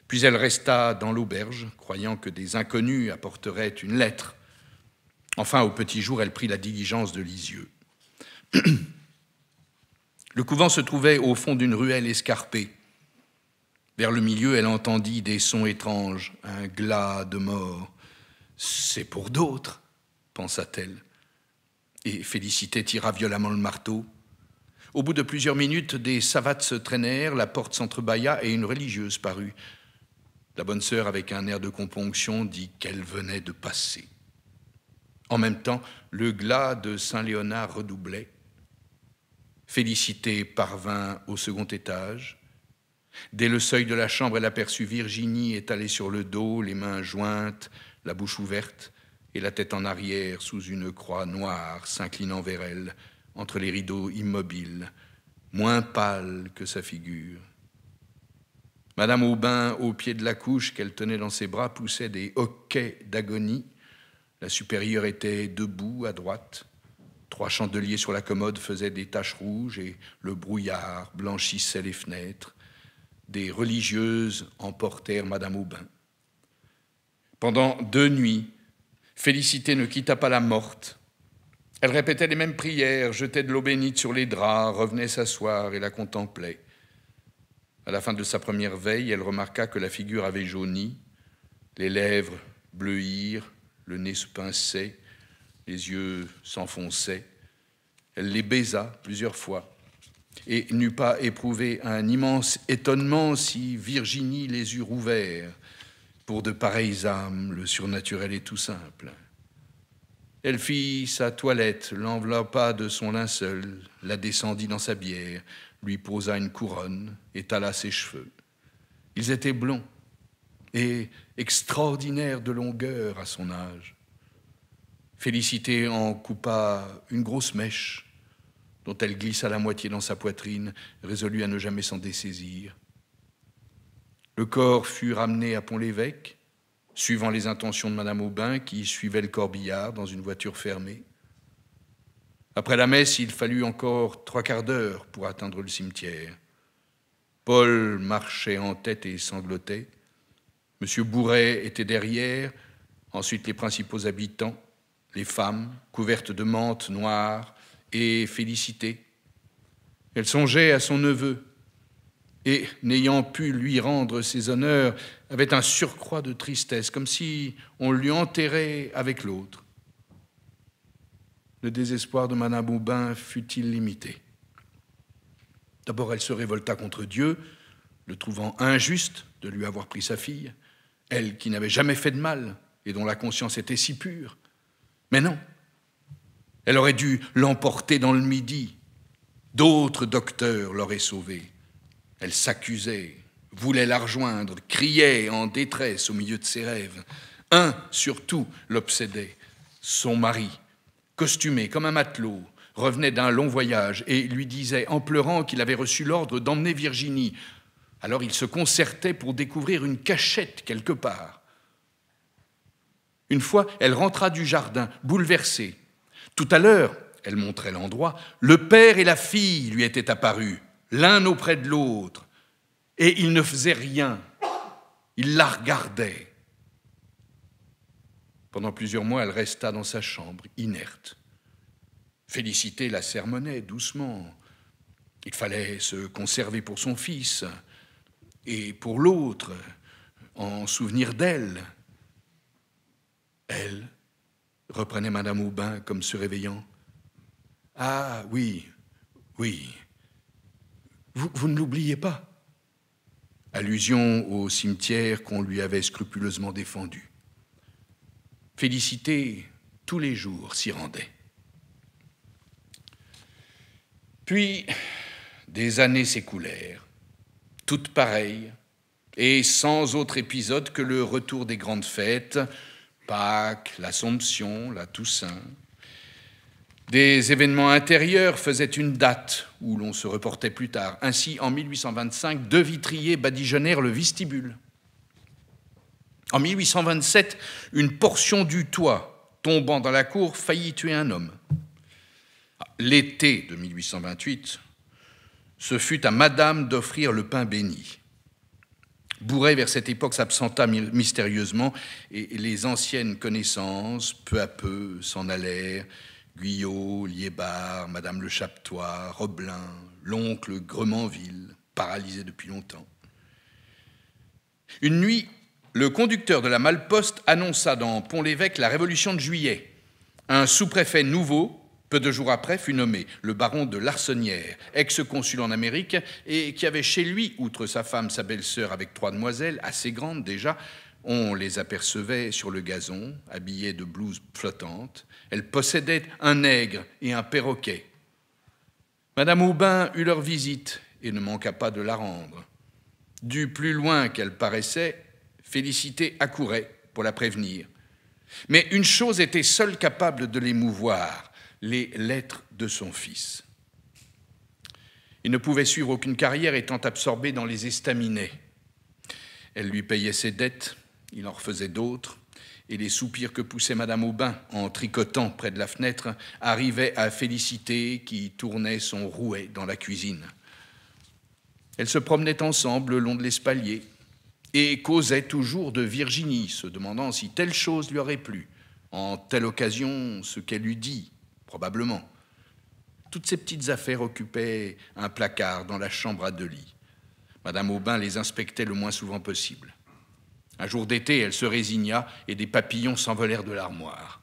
Puis elle resta dans l'auberge, croyant que des inconnus apporteraient une lettre. Enfin, au petit jour, elle prit la diligence de Lisieux. le couvent se trouvait au fond d'une ruelle escarpée. Vers le milieu, elle entendit des sons étranges, un glas de mort. C'est pour d'autres, pensa-t-elle. Et Félicité tira violemment le marteau. Au bout de plusieurs minutes, des savates se traînèrent, la porte s'entrebâilla et une religieuse parut. La bonne sœur, avec un air de componction, dit qu'elle venait de passer. En même temps, le glas de Saint-Léonard redoublait. Félicité parvint au second étage. Dès le seuil de la chambre, elle aperçut Virginie étalée sur le dos, les mains jointes, la bouche ouverte et la tête en arrière sous une croix noire s'inclinant vers elle, entre les rideaux immobiles, moins pâle que sa figure. Madame Aubin, au pied de la couche qu'elle tenait dans ses bras, poussait des hoquets d'agonie. La supérieure était debout à droite. Trois chandeliers sur la commode faisaient des taches rouges et le brouillard blanchissait les fenêtres. Des religieuses emportèrent Madame Aubin. Pendant deux nuits, Félicité ne quitta pas la morte. Elle répétait les mêmes prières, jetait de l'eau bénite sur les draps, revenait s'asseoir et la contemplait. À la fin de sa première veille, elle remarqua que la figure avait jauni, les lèvres bleuirent, le nez se pinçait, les yeux s'enfonçaient. Elle les baisa plusieurs fois et n'eût pas éprouvé un immense étonnement si Virginie les eût ouverts. Pour de pareilles âmes, le surnaturel est tout simple. Elle fit sa toilette, l'enveloppa de son linceul, la descendit dans sa bière, lui posa une couronne, étala ses cheveux. Ils étaient blonds et extraordinaires de longueur à son âge. Félicité en coupa une grosse mèche dont elle glissa la moitié dans sa poitrine, résolue à ne jamais s'en dessaisir. Le corps fut ramené à Pont-l'Évêque, suivant les intentions de Madame Aubin, qui suivait le corbillard dans une voiture fermée. Après la messe, il fallut encore trois quarts d'heure pour atteindre le cimetière. Paul marchait en tête et sanglotait. M. Bourret était derrière, ensuite les principaux habitants, les femmes, couvertes de mantes noires, et Félicité. Elle songeait à son neveu, et, n'ayant pu lui rendre ses honneurs, avait un surcroît de tristesse, comme si on lui enterrait avec l'autre. Le désespoir de Madame Aubin fut illimité. D'abord, elle se révolta contre Dieu, le trouvant injuste de lui avoir pris sa fille, elle qui n'avait jamais fait de mal et dont la conscience était si pure. Mais non, elle aurait dû l'emporter dans le midi. D'autres docteurs l'auraient sauvée. Elle s'accusait, voulait la rejoindre, criait en détresse au milieu de ses rêves. Un, surtout, l'obsédait. Son mari, costumé comme un matelot, revenait d'un long voyage et lui disait, en pleurant, qu'il avait reçu l'ordre d'emmener Virginie. Alors il se concertait pour découvrir une cachette quelque part. Une fois, elle rentra du jardin, bouleversée. Tout à l'heure, elle montrait l'endroit, le père et la fille lui étaient apparus l'un auprès de l'autre, et il ne faisait rien. Il la regardait. Pendant plusieurs mois, elle resta dans sa chambre, inerte. Félicité la sermonnait doucement. Il fallait se conserver pour son fils et pour l'autre, en souvenir d'elle. Elle, reprenait Madame Aubin comme se réveillant. Ah oui, oui, vous, ne l'oubliez pas. Allusion au cimetière qu'on lui avait scrupuleusement défendu. Félicité, tous les jours, s'y rendait. Puis, des années s'écoulèrent, toutes pareilles, et sans autre épisode que le retour des grandes fêtes, Pâques, l'Assomption, la Toussaint, des événements intérieurs faisaient une date où l'on se reportait plus tard. Ainsi, en 1825, deux vitriers badigeonnèrent le vestibule. En 1827, une portion du toit tombant dans la cour faillit tuer un homme. L'été de 1828, ce fut à Madame d'offrir le pain béni. Bourret, vers cette époque, s'absenta mystérieusement et les anciennes connaissances, peu à peu, s'en allèrent Guyot, Liébard, Madame Le Chaptois, Roblin, l'oncle Gremanville, paralysé depuis longtemps. Une nuit, le conducteur de la Malposte annonça dans Pont-l'Évêque la révolution de juillet. Un sous-préfet nouveau, peu de jours après, fut nommé, le baron de Larsonnière, ex-consul en Amérique, et qui avait chez lui, outre sa femme, sa belle-sœur avec trois demoiselles, assez grandes déjà, on les apercevait sur le gazon, habillées de blouses flottantes. Elles possédaient un nègre et un perroquet. Madame Aubin eut leur visite et ne manqua pas de la rendre. Du plus loin qu'elle paraissait, Félicité accourait pour la prévenir. Mais une chose était seule capable de l'émouvoir, les lettres de son fils. Il ne pouvait suivre aucune carrière étant absorbé dans les estaminets. Elle lui payait ses dettes, il en refaisait d'autres, et les soupirs que poussait Madame Aubin en tricotant près de la fenêtre arrivaient à Félicité qui tournait son rouet dans la cuisine. Elles se promenaient ensemble le long de l'espalier et causaient toujours de Virginie, se demandant si telle chose lui aurait plu, en telle occasion ce qu'elle eût dit, probablement. Toutes ces petites affaires occupaient un placard dans la chambre à deux lits. Madame Aubin les inspectait le moins souvent possible. Un jour d'été, elle se résigna et des papillons s'envolèrent de l'armoire.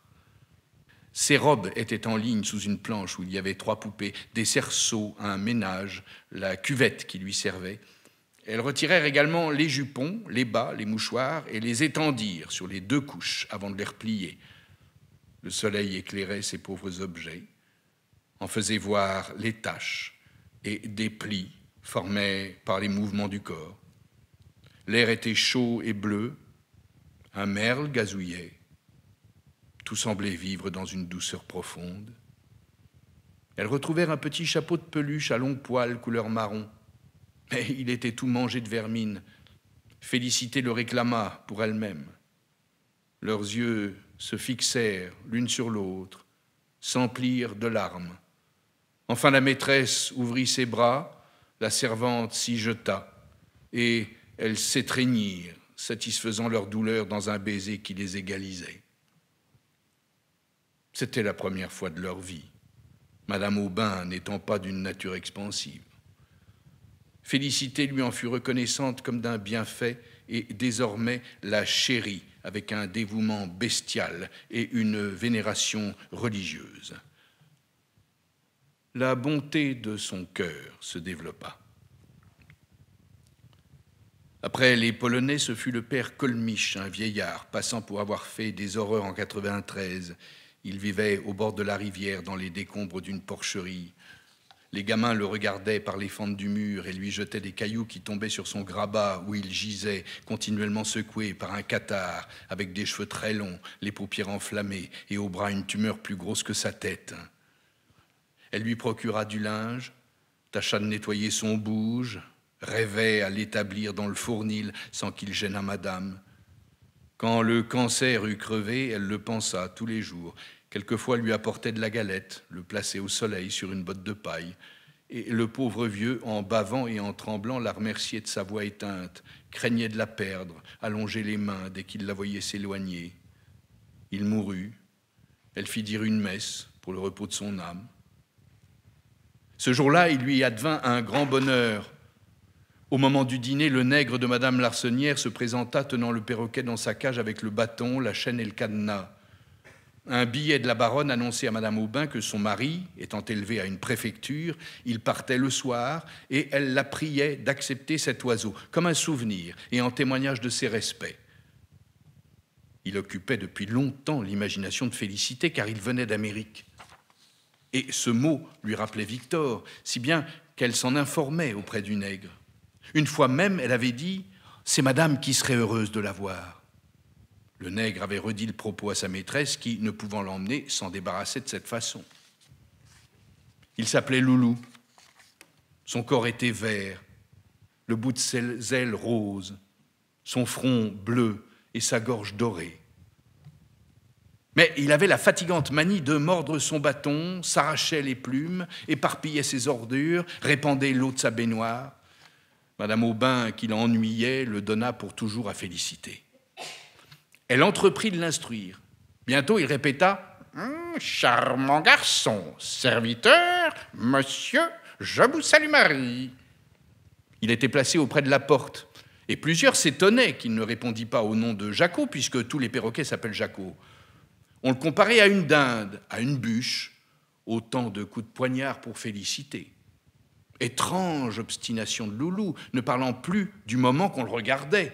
Ses robes étaient en ligne sous une planche où il y avait trois poupées, des cerceaux, un ménage, la cuvette qui lui servait. Elles retirèrent également les jupons, les bas, les mouchoirs et les étendirent sur les deux couches avant de les replier. Le soleil éclairait ces pauvres objets, en faisait voir les taches et des plis formés par les mouvements du corps. L'air était chaud et bleu, un merle gazouillait. Tout semblait vivre dans une douceur profonde. Elles retrouvèrent un petit chapeau de peluche à longs poils, couleur marron. Mais il était tout mangé de vermine. Félicité le réclama pour elle-même. Leurs yeux se fixèrent l'une sur l'autre, s'emplirent de larmes. Enfin la maîtresse ouvrit ses bras, la servante s'y jeta, et elles s'étreignirent, satisfaisant leur douleur dans un baiser qui les égalisait. C'était la première fois de leur vie, Madame Aubin n'étant pas d'une nature expansive. Félicité lui en fut reconnaissante comme d'un bienfait et désormais la chérit avec un dévouement bestial et une vénération religieuse. La bonté de son cœur se développa. Après les Polonais, ce fut le père Kolmich, un vieillard, passant pour avoir fait des horreurs en 93. Il vivait au bord de la rivière, dans les décombres d'une porcherie. Les gamins le regardaient par les fentes du mur et lui jetaient des cailloux qui tombaient sur son grabat où il gisait, continuellement secoué par un catarrhe, avec des cheveux très longs, les paupières enflammées et au bras une tumeur plus grosse que sa tête. Elle lui procura du linge, tâcha de nettoyer son bouge, rêvait à l'établir dans le fournil sans qu'il gênât madame. Quand le cancer eut crevé, elle le pensa tous les jours. Quelquefois lui apportait de la galette, le plaçait au soleil sur une botte de paille. Et le pauvre vieux, en bavant et en tremblant, la remerciait de sa voix éteinte, craignait de la perdre, allongeait les mains dès qu'il la voyait s'éloigner. Il mourut. Elle fit dire une messe pour le repos de son âme. Ce jour-là, il lui advint un grand bonheur. Au moment du dîner, le nègre de Madame Larsenière se présenta tenant le perroquet dans sa cage avec le bâton, la chaîne et le cadenas. Un billet de la baronne annonçait à Madame Aubin que son mari, étant élevé à une préfecture, il partait le soir et elle la priait d'accepter cet oiseau comme un souvenir et en témoignage de ses respects. Il occupait depuis longtemps l'imagination de Félicité car il venait d'Amérique. Et ce mot lui rappelait Victor, si bien qu'elle s'en informait auprès du nègre. Une fois même, elle avait dit C'est madame qui serait heureuse de la voir. Le nègre avait redit le propos à sa maîtresse qui, ne pouvant l'emmener, s'en débarrassait de cette façon. Il s'appelait Loulou. Son corps était vert, le bout de ses ailes rose, son front bleu et sa gorge dorée. Mais il avait la fatigante manie de mordre son bâton, s'arrachait les plumes, éparpillait ses ordures, répandait l'eau de sa baignoire. Madame Aubin, qui l'ennuyait, le donna pour toujours à féliciter. Elle entreprit de l'instruire. Bientôt, il répéta hum, Charmant garçon, serviteur, monsieur, je vous salue Marie. Il était placé auprès de la porte, et plusieurs s'étonnaient qu'il ne répondît pas au nom de Jaco, puisque tous les perroquets s'appellent Jaco. On le comparait à une dinde, à une bûche, autant de coups de poignard pour féliciter. Étrange obstination de Loulou, ne parlant plus du moment qu'on le regardait.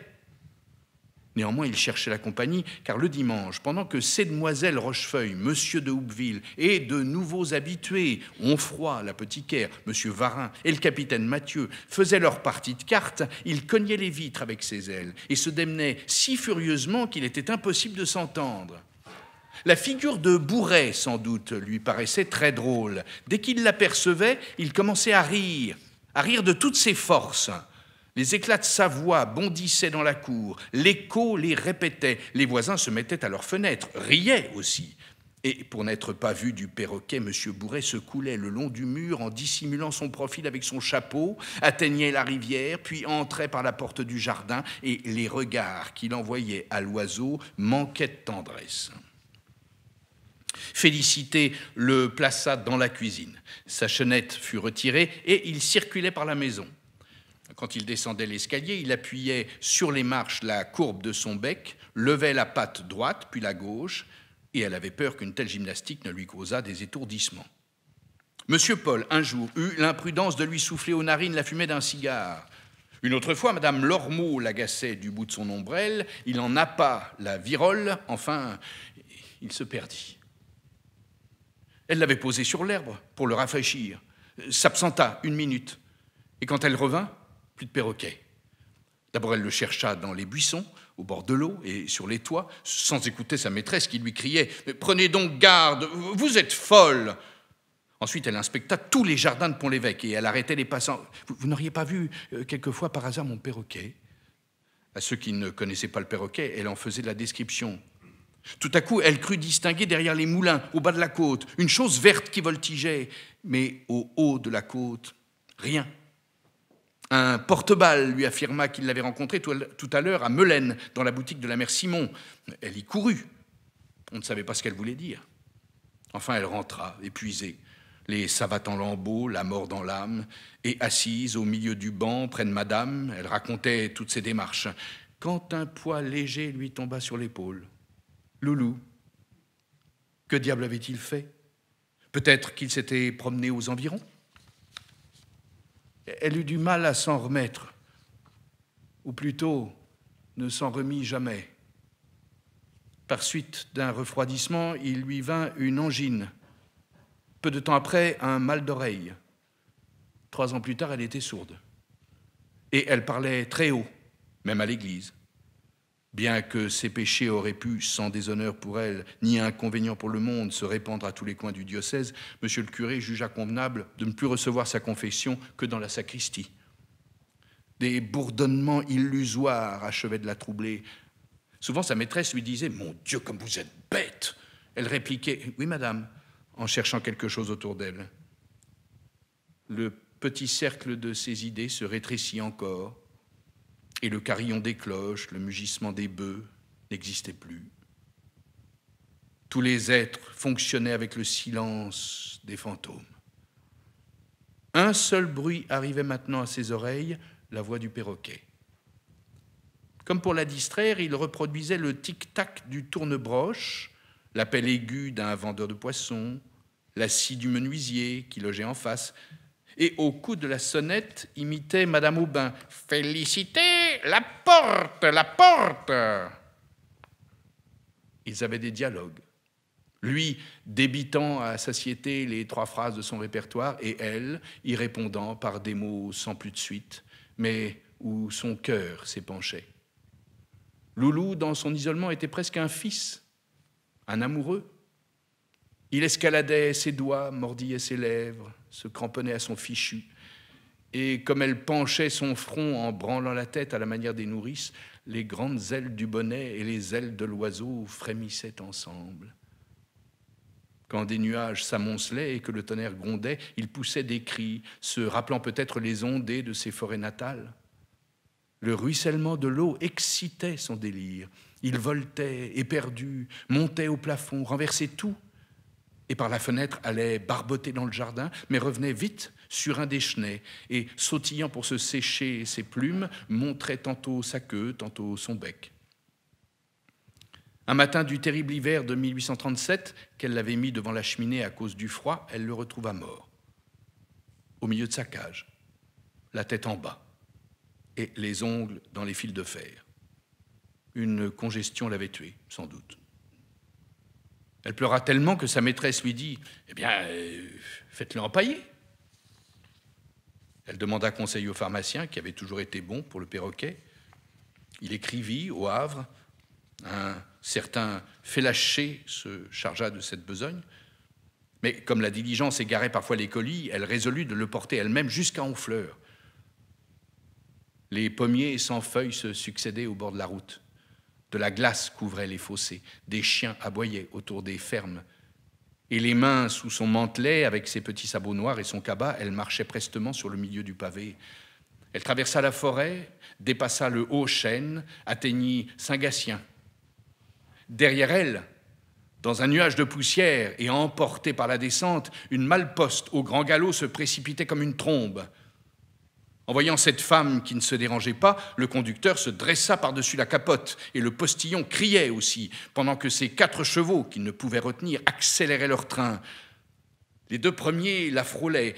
Néanmoins, il cherchait la compagnie, car le dimanche, pendant que ces demoiselles Rochefeuille, Monsieur de Houpville et de nouveaux habitués, Onfroy, l'apothicaire, Monsieur Varin et le capitaine Mathieu, faisaient leur partie de cartes, il cognait les vitres avec ses ailes et se démenait si furieusement qu'il était impossible de s'entendre. La figure de Bourret, sans doute, lui paraissait très drôle. Dès qu'il l'apercevait, il commençait à rire, à rire de toutes ses forces. Les éclats de sa voix bondissaient dans la cour, l'écho les répétait, les voisins se mettaient à leurs fenêtres, riaient aussi. Et pour n'être pas vu du perroquet, M. Bourret se coulait le long du mur en dissimulant son profil avec son chapeau, atteignait la rivière, puis entrait par la porte du jardin, et les regards qu'il envoyait à l'oiseau manquaient de tendresse. Félicité le plaça dans la cuisine. Sa chenette fut retirée et il circulait par la maison. Quand il descendait l'escalier, il appuyait sur les marches la courbe de son bec, levait la patte droite, puis la gauche, et elle avait peur qu'une telle gymnastique ne lui causât des étourdissements. Monsieur Paul, un jour, eut l'imprudence de lui souffler aux narines la fumée d'un cigare. Une autre fois, Madame Lormeau l'agaçait du bout de son ombrelle, il en appa la virole, enfin, il se perdit. Elle l'avait posé sur l'herbe pour le rafraîchir, s'absenta une minute, et quand elle revint, plus de perroquet. D'abord, elle le chercha dans les buissons, au bord de l'eau et sur les toits, sans écouter sa maîtresse qui lui criait ⁇ Prenez donc garde, vous êtes folle !⁇ Ensuite, elle inspecta tous les jardins de Pont-l'Évêque et elle arrêtait les passants. Vous, n'auriez pas vu euh, quelquefois par hasard mon perroquet À ceux qui ne connaissaient pas le perroquet, elle en faisait la description. Tout à coup, elle crut distinguer derrière les moulins, au bas de la côte, une chose verte qui voltigeait, mais au haut de la côte, rien. Un porte-balle lui affirma qu'il l'avait rencontrée tout à l'heure à Melaine, dans la boutique de la mère Simon. Elle y courut. On ne savait pas ce qu'elle voulait dire. Enfin, elle rentra, épuisée, les savates en lambeaux, la mort dans l'âme, et assise au milieu du banc, près de madame, elle racontait toutes ses démarches, quand un poids léger lui tomba sur l'épaule. Loulou, que diable avait-il fait Peut-être qu'il s'était promené aux environs Elle eut du mal à s'en remettre, ou plutôt ne s'en remit jamais. Par suite d'un refroidissement, il lui vint une angine. Peu de temps après, un mal d'oreille. Trois ans plus tard, elle était sourde. Et elle parlait très haut, même à l'église. Bien que ses péchés auraient pu, sans déshonneur pour elle, ni inconvénient pour le monde, se répandre à tous les coins du diocèse, monsieur le curé jugea convenable de ne plus recevoir sa confession que dans la sacristie. Des bourdonnements illusoires achevaient de la troubler. Souvent, sa maîtresse lui disait Mon Dieu, comme vous êtes bête Elle répliquait Oui, madame, en cherchant quelque chose autour d'elle. Le petit cercle de ses idées se rétrécit encore et le carillon des cloches, le mugissement des bœufs n'existaient plus. Tous les êtres fonctionnaient avec le silence des fantômes. Un seul bruit arrivait maintenant à ses oreilles, la voix du perroquet. Comme pour la distraire, il reproduisait le tic-tac du tournebroche, l'appel aigu d'un vendeur de poissons, scie du menuisier qui logeait en face, et au coup de la sonnette imitait Madame Aubin. Félicité, la porte, la porte Ils avaient des dialogues. Lui débitant à satiété les trois phrases de son répertoire et elle y répondant par des mots sans plus de suite, mais où son cœur s'épanchait. Loulou, dans son isolement, était presque un fils, un amoureux. Il escaladait ses doigts, mordillait ses lèvres, se cramponnait à son fichu. Et comme elle penchait son front en branlant la tête à la manière des nourrices, les grandes ailes du bonnet et les ailes de l'oiseau frémissaient ensemble. Quand des nuages s'amoncelaient et que le tonnerre grondait, il poussait des cris, se rappelant peut-être les ondées de ses forêts natales. Le ruissellement de l'eau excitait son délire. Il voltait, éperdu, montait au plafond, renversait tout et par la fenêtre allait barboter dans le jardin, mais revenait vite sur un des chenets et, sautillant pour se sécher ses plumes, montrait tantôt sa queue, tantôt son bec. Un matin du terrible hiver de 1837, qu'elle l'avait mis devant la cheminée à cause du froid, elle le retrouva mort, au milieu de sa cage, la tête en bas et les ongles dans les fils de fer. Une congestion l'avait tué, sans doute. Elle pleura tellement que sa maîtresse lui dit Eh bien, euh, faites-le empailler. Elle demanda conseil au pharmacien, qui avait toujours été bon pour le perroquet. Il écrivit au Havre. Un certain Félaché se chargea de cette besogne. Mais comme la diligence égarait parfois les colis, elle résolut de le porter elle-même jusqu'à Honfleur. Les pommiers sans feuilles se succédaient au bord de la route. De la glace couvrait les fossés, des chiens aboyaient autour des fermes. Et les mains sous son mantelet, avec ses petits sabots noirs et son cabas, elle marchait prestement sur le milieu du pavé. Elle traversa la forêt, dépassa le haut chêne, atteignit Saint-Gatien. Derrière elle, dans un nuage de poussière et emportée par la descente, une malposte au grand galop se précipitait comme une trombe. En voyant cette femme qui ne se dérangeait pas, le conducteur se dressa par-dessus la capote, et le postillon criait aussi, pendant que ses quatre chevaux, qu'il ne pouvait retenir, accéléraient leur train. Les deux premiers la frôlaient.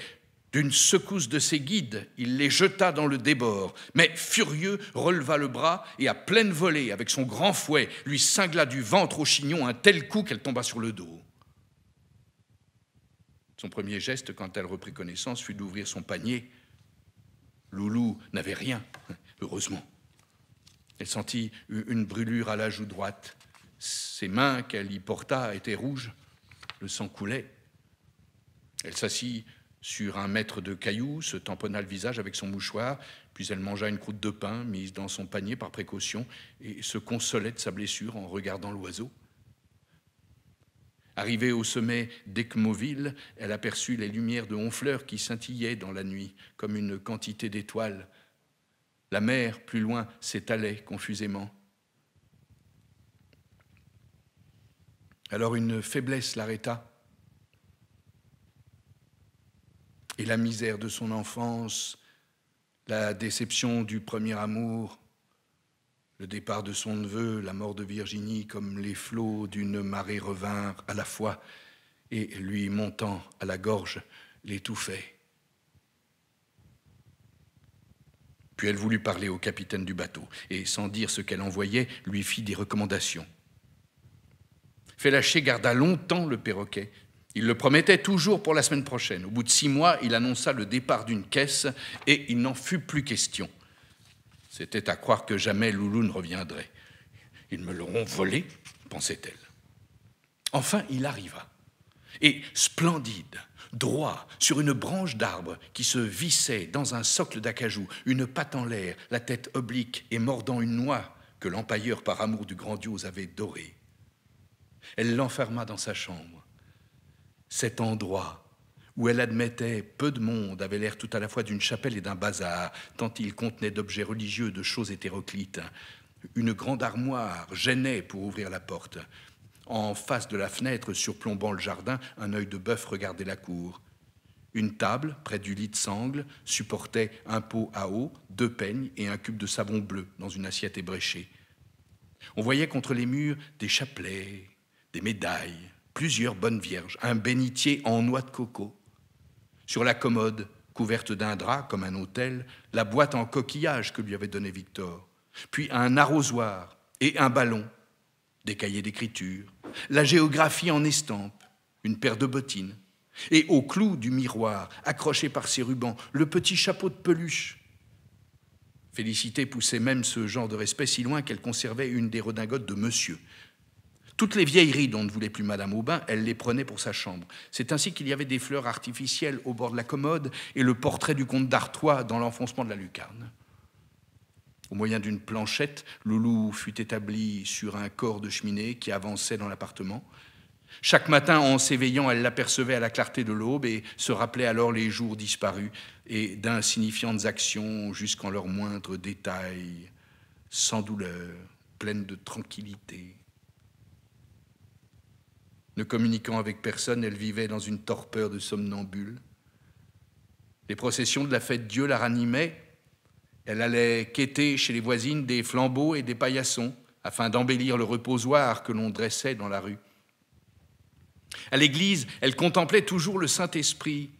D'une secousse de ses guides, il les jeta dans le débord, mais furieux releva le bras et à pleine volée, avec son grand fouet, lui cingla du ventre au chignon un tel coup qu'elle tomba sur le dos. Son premier geste, quand elle reprit connaissance, fut d'ouvrir son panier Loulou n'avait rien, heureusement. Elle sentit une brûlure à la joue droite. Ses mains qu'elle y porta étaient rouges. Le sang coulait. Elle s'assit sur un mètre de cailloux, se tamponna le visage avec son mouchoir, puis elle mangea une croûte de pain mise dans son panier par précaution et se consolait de sa blessure en regardant l'oiseau. Arrivée au sommet d'Ecmoville, elle aperçut les lumières de Honfleur qui scintillaient dans la nuit comme une quantité d'étoiles. La mer, plus loin, s'étalait confusément. Alors une faiblesse l'arrêta. Et la misère de son enfance, la déception du premier amour, le départ de son neveu, la mort de Virginie, comme les flots d'une marée revinrent à la fois, et lui montant à la gorge, l'étouffait. Puis elle voulut parler au capitaine du bateau, et sans dire ce qu'elle envoyait, lui fit des recommandations. Félaché garda longtemps le perroquet. Il le promettait toujours pour la semaine prochaine. Au bout de six mois, il annonça le départ d'une caisse, et il n'en fut plus question. C'était à croire que jamais Loulou ne reviendrait. Ils me l'auront volé, pensait-elle. Enfin, il arriva. Et splendide, droit, sur une branche d'arbre qui se vissait dans un socle d'acajou, une patte en l'air, la tête oblique et mordant une noix que l'empailleur, par amour du grandiose, avait dorée. Elle l'enferma dans sa chambre. Cet endroit où elle admettait peu de monde, avait l'air tout à la fois d'une chapelle et d'un bazar, tant il contenait d'objets religieux, de choses hétéroclites. Une grande armoire gênait pour ouvrir la porte. En face de la fenêtre, surplombant le jardin, un œil de bœuf regardait la cour. Une table, près du lit de sangle, supportait un pot à eau, deux peignes et un cube de savon bleu dans une assiette ébréchée. On voyait contre les murs des chapelets, des médailles, plusieurs bonnes vierges, un bénitier en noix de coco. Sur la commode, couverte d'un drap comme un hôtel, la boîte en coquillage que lui avait donné Victor, puis un arrosoir et un ballon, des cahiers d'écriture, la géographie en estampe, une paire de bottines, et au clou du miroir, accroché par ses rubans, le petit chapeau de peluche. Félicité poussait même ce genre de respect si loin qu'elle conservait une des redingotes de monsieur, toutes les vieilleries dont ne voulait plus Madame Aubin, elle les prenait pour sa chambre. C'est ainsi qu'il y avait des fleurs artificielles au bord de la commode et le portrait du comte d'Artois dans l'enfoncement de la lucarne. Au moyen d'une planchette, Loulou fut établi sur un corps de cheminée qui avançait dans l'appartement. Chaque matin, en s'éveillant, elle l'apercevait à la clarté de l'aube et se rappelait alors les jours disparus et d'insignifiantes actions jusqu'en leurs moindres détails, sans douleur, pleine de tranquillité, ne communiquant avec personne, elle vivait dans une torpeur de somnambule. Les processions de la fête Dieu la ranimaient. Elle allait quêter chez les voisines des flambeaux et des paillassons afin d'embellir le reposoir que l'on dressait dans la rue. À l'église, elle contemplait toujours le Saint-Esprit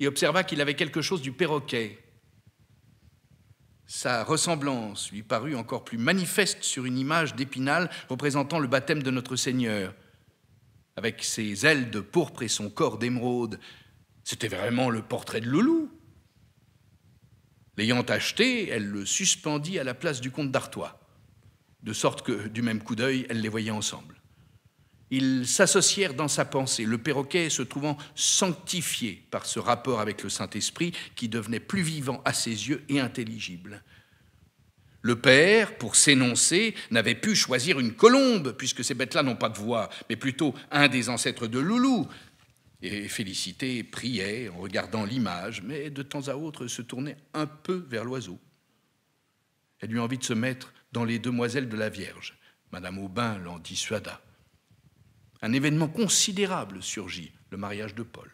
et observa qu'il avait quelque chose du perroquet sa ressemblance lui parut encore plus manifeste sur une image d'épinal représentant le baptême de notre Seigneur. Avec ses ailes de pourpre et son corps d'émeraude, c'était vraiment le portrait de Loulou. L'ayant acheté, elle le suspendit à la place du comte d'Artois, de sorte que, du même coup d'œil, elle les voyait ensemble. Ils s'associèrent dans sa pensée, le perroquet se trouvant sanctifié par ce rapport avec le Saint-Esprit qui devenait plus vivant à ses yeux et intelligible. Le père, pour s'énoncer, n'avait pu choisir une colombe, puisque ces bêtes-là n'ont pas de voix, mais plutôt un des ancêtres de Loulou. Et Félicité priait en regardant l'image, mais de temps à autre se tournait un peu vers l'oiseau. Elle eut envie de se mettre dans les demoiselles de la Vierge. Madame Aubin l'en dissuada un événement considérable surgit, le mariage de Paul.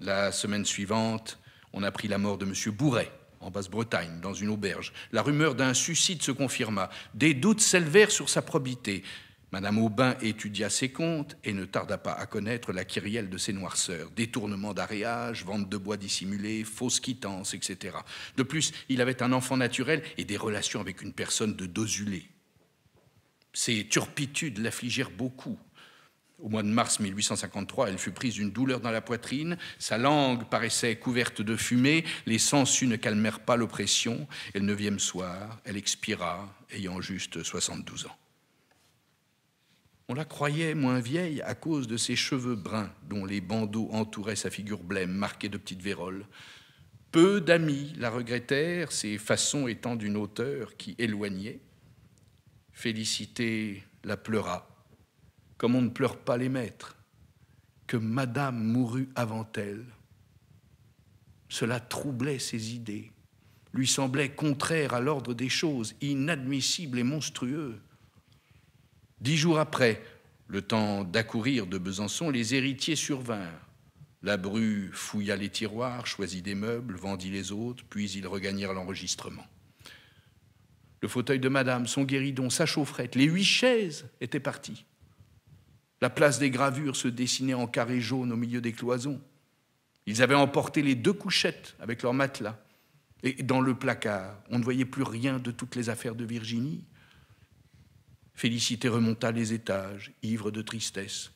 La semaine suivante, on apprit la mort de M. Bourret, en Basse-Bretagne, dans une auberge. La rumeur d'un suicide se confirma. Des doutes s'élevèrent sur sa probité. Madame Aubin étudia ses comptes et ne tarda pas à connaître la kyrielle de ses noirceurs. Détournement d'aréage, vente de bois dissimulée, fausses quittances, etc. De plus, il avait un enfant naturel et des relations avec une personne de dosulée. Ses turpitudes l'affligèrent beaucoup. Au mois de mars 1853, elle fut prise d'une douleur dans la poitrine, sa langue paraissait couverte de fumée, les sangsues ne calmèrent pas l'oppression, et le neuvième soir, elle expira, ayant juste 72 ans. On la croyait moins vieille à cause de ses cheveux bruns, dont les bandeaux entouraient sa figure blême, marquée de petites véroles. Peu d'amis la regrettèrent, ses façons étant d'une hauteur qui éloignait. Félicité la pleura, comme on ne pleure pas les maîtres, que Madame mourut avant elle. Cela troublait ses idées, lui semblait contraire à l'ordre des choses, inadmissible et monstrueux. Dix jours après, le temps d'accourir de Besançon, les héritiers survinrent. La bru fouilla les tiroirs, choisit des meubles, vendit les autres, puis ils regagnèrent l'enregistrement le fauteuil de madame, son guéridon, sa chaufferette, les huit chaises étaient parties. La place des gravures se dessinait en carré jaune au milieu des cloisons. Ils avaient emporté les deux couchettes avec leur matelas. Et dans le placard, on ne voyait plus rien de toutes les affaires de Virginie. Félicité remonta les étages, ivre de tristesse.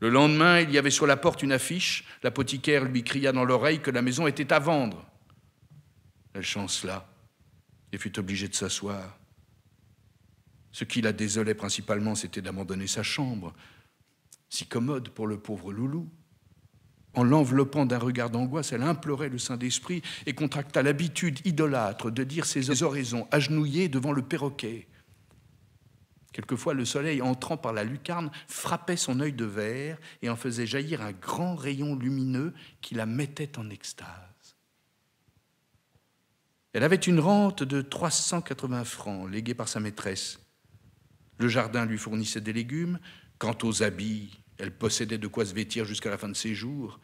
Le lendemain, il y avait sur la porte une affiche. L'apothicaire lui cria dans l'oreille que la maison était à vendre. Elle chancela et fut obligée de s'asseoir. Ce qui la désolait principalement, c'était d'abandonner sa chambre, si commode pour le pauvre loulou. En l'enveloppant d'un regard d'angoisse, elle implorait le Saint-Esprit et contracta l'habitude idolâtre de dire ses oraisons agenouillées devant le perroquet. Quelquefois, le soleil, entrant par la lucarne, frappait son œil de verre et en faisait jaillir un grand rayon lumineux qui la mettait en extase. Elle avait une rente de 380 francs léguée par sa maîtresse. Le jardin lui fournissait des légumes. Quant aux habits, elle possédait de quoi se vêtir jusqu'à la fin de ses jours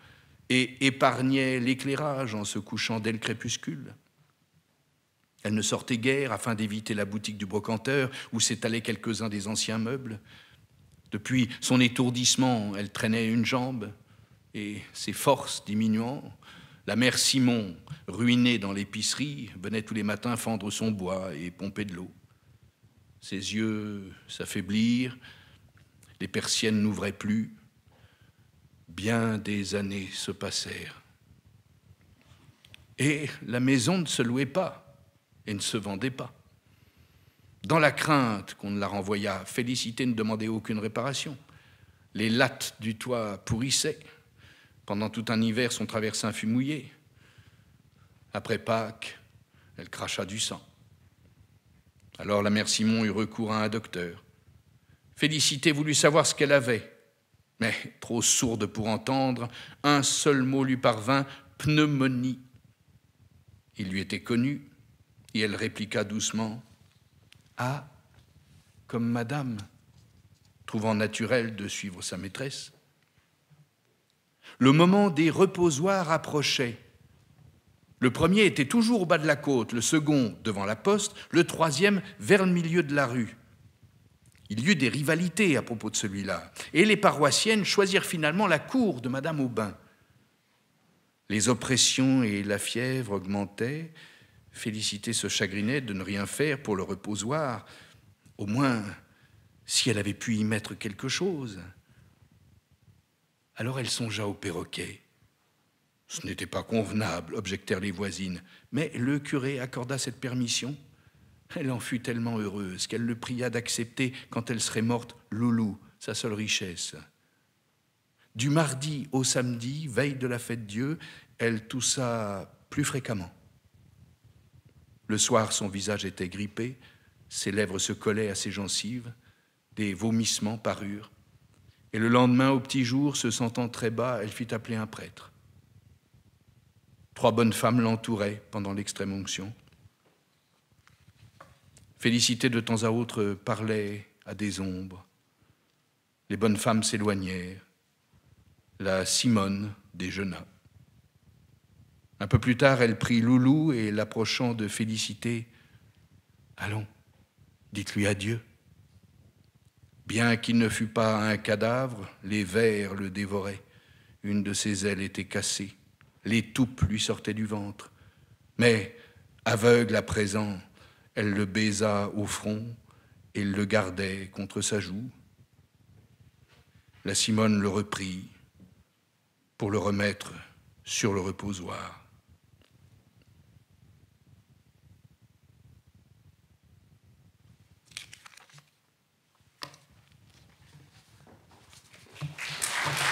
et épargnait l'éclairage en se couchant dès le crépuscule. Elle ne sortait guère afin d'éviter la boutique du brocanteur où s'étalaient quelques-uns des anciens meubles. Depuis son étourdissement, elle traînait une jambe et ses forces diminuant, la mère Simon, ruinée dans l'épicerie, venait tous les matins fendre son bois et pomper de l'eau. Ses yeux s'affaiblirent, les persiennes n'ouvraient plus. Bien des années se passèrent. Et la maison ne se louait pas et ne se vendait pas. Dans la crainte qu'on ne la renvoyât, Félicité ne demandait aucune réparation. Les lattes du toit pourrissaient. Pendant tout un hiver, son traversin fut mouillé. Après Pâques, elle cracha du sang. Alors la mère Simon eut recours à un docteur. Félicité voulut savoir ce qu'elle avait, mais trop sourde pour entendre, un seul mot lui parvint pneumonie. Il lui était connu, et elle répliqua doucement Ah, comme madame, trouvant naturel de suivre sa maîtresse. Le moment des reposoirs approchait. Le premier était toujours au bas de la côte, le second devant la poste, le troisième vers le milieu de la rue. Il y eut des rivalités à propos de celui-là, et les paroissiennes choisirent finalement la cour de Madame Aubin. Les oppressions et la fièvre augmentaient. Félicité se chagrinait de ne rien faire pour le reposoir. Au moins, si elle avait pu y mettre quelque chose. Alors elle songea au perroquet. Ce n'était pas convenable, objectèrent les voisines, mais le curé accorda cette permission. Elle en fut tellement heureuse qu'elle le pria d'accepter, quand elle serait morte, Loulou, sa seule richesse. Du mardi au samedi, veille de la fête Dieu, elle toussa plus fréquemment. Le soir, son visage était grippé, ses lèvres se collaient à ses gencives, des vomissements parurent. Et le lendemain, au petit jour, se sentant très bas, elle fit appeler un prêtre. Trois bonnes femmes l'entouraient pendant l'extrême onction. Félicité de temps à autre parlait à des ombres. Les bonnes femmes s'éloignèrent. La Simone déjeuna. Un peu plus tard, elle prit Loulou et l'approchant de Félicité. Allons, dites-lui adieu. Bien qu'il ne fût pas un cadavre, les vers le dévoraient. Une de ses ailes était cassée, les lui sortaient du ventre. Mais, aveugle à présent, elle le baisa au front et le gardait contre sa joue. La Simone le reprit pour le remettre sur le reposoir. Thank you.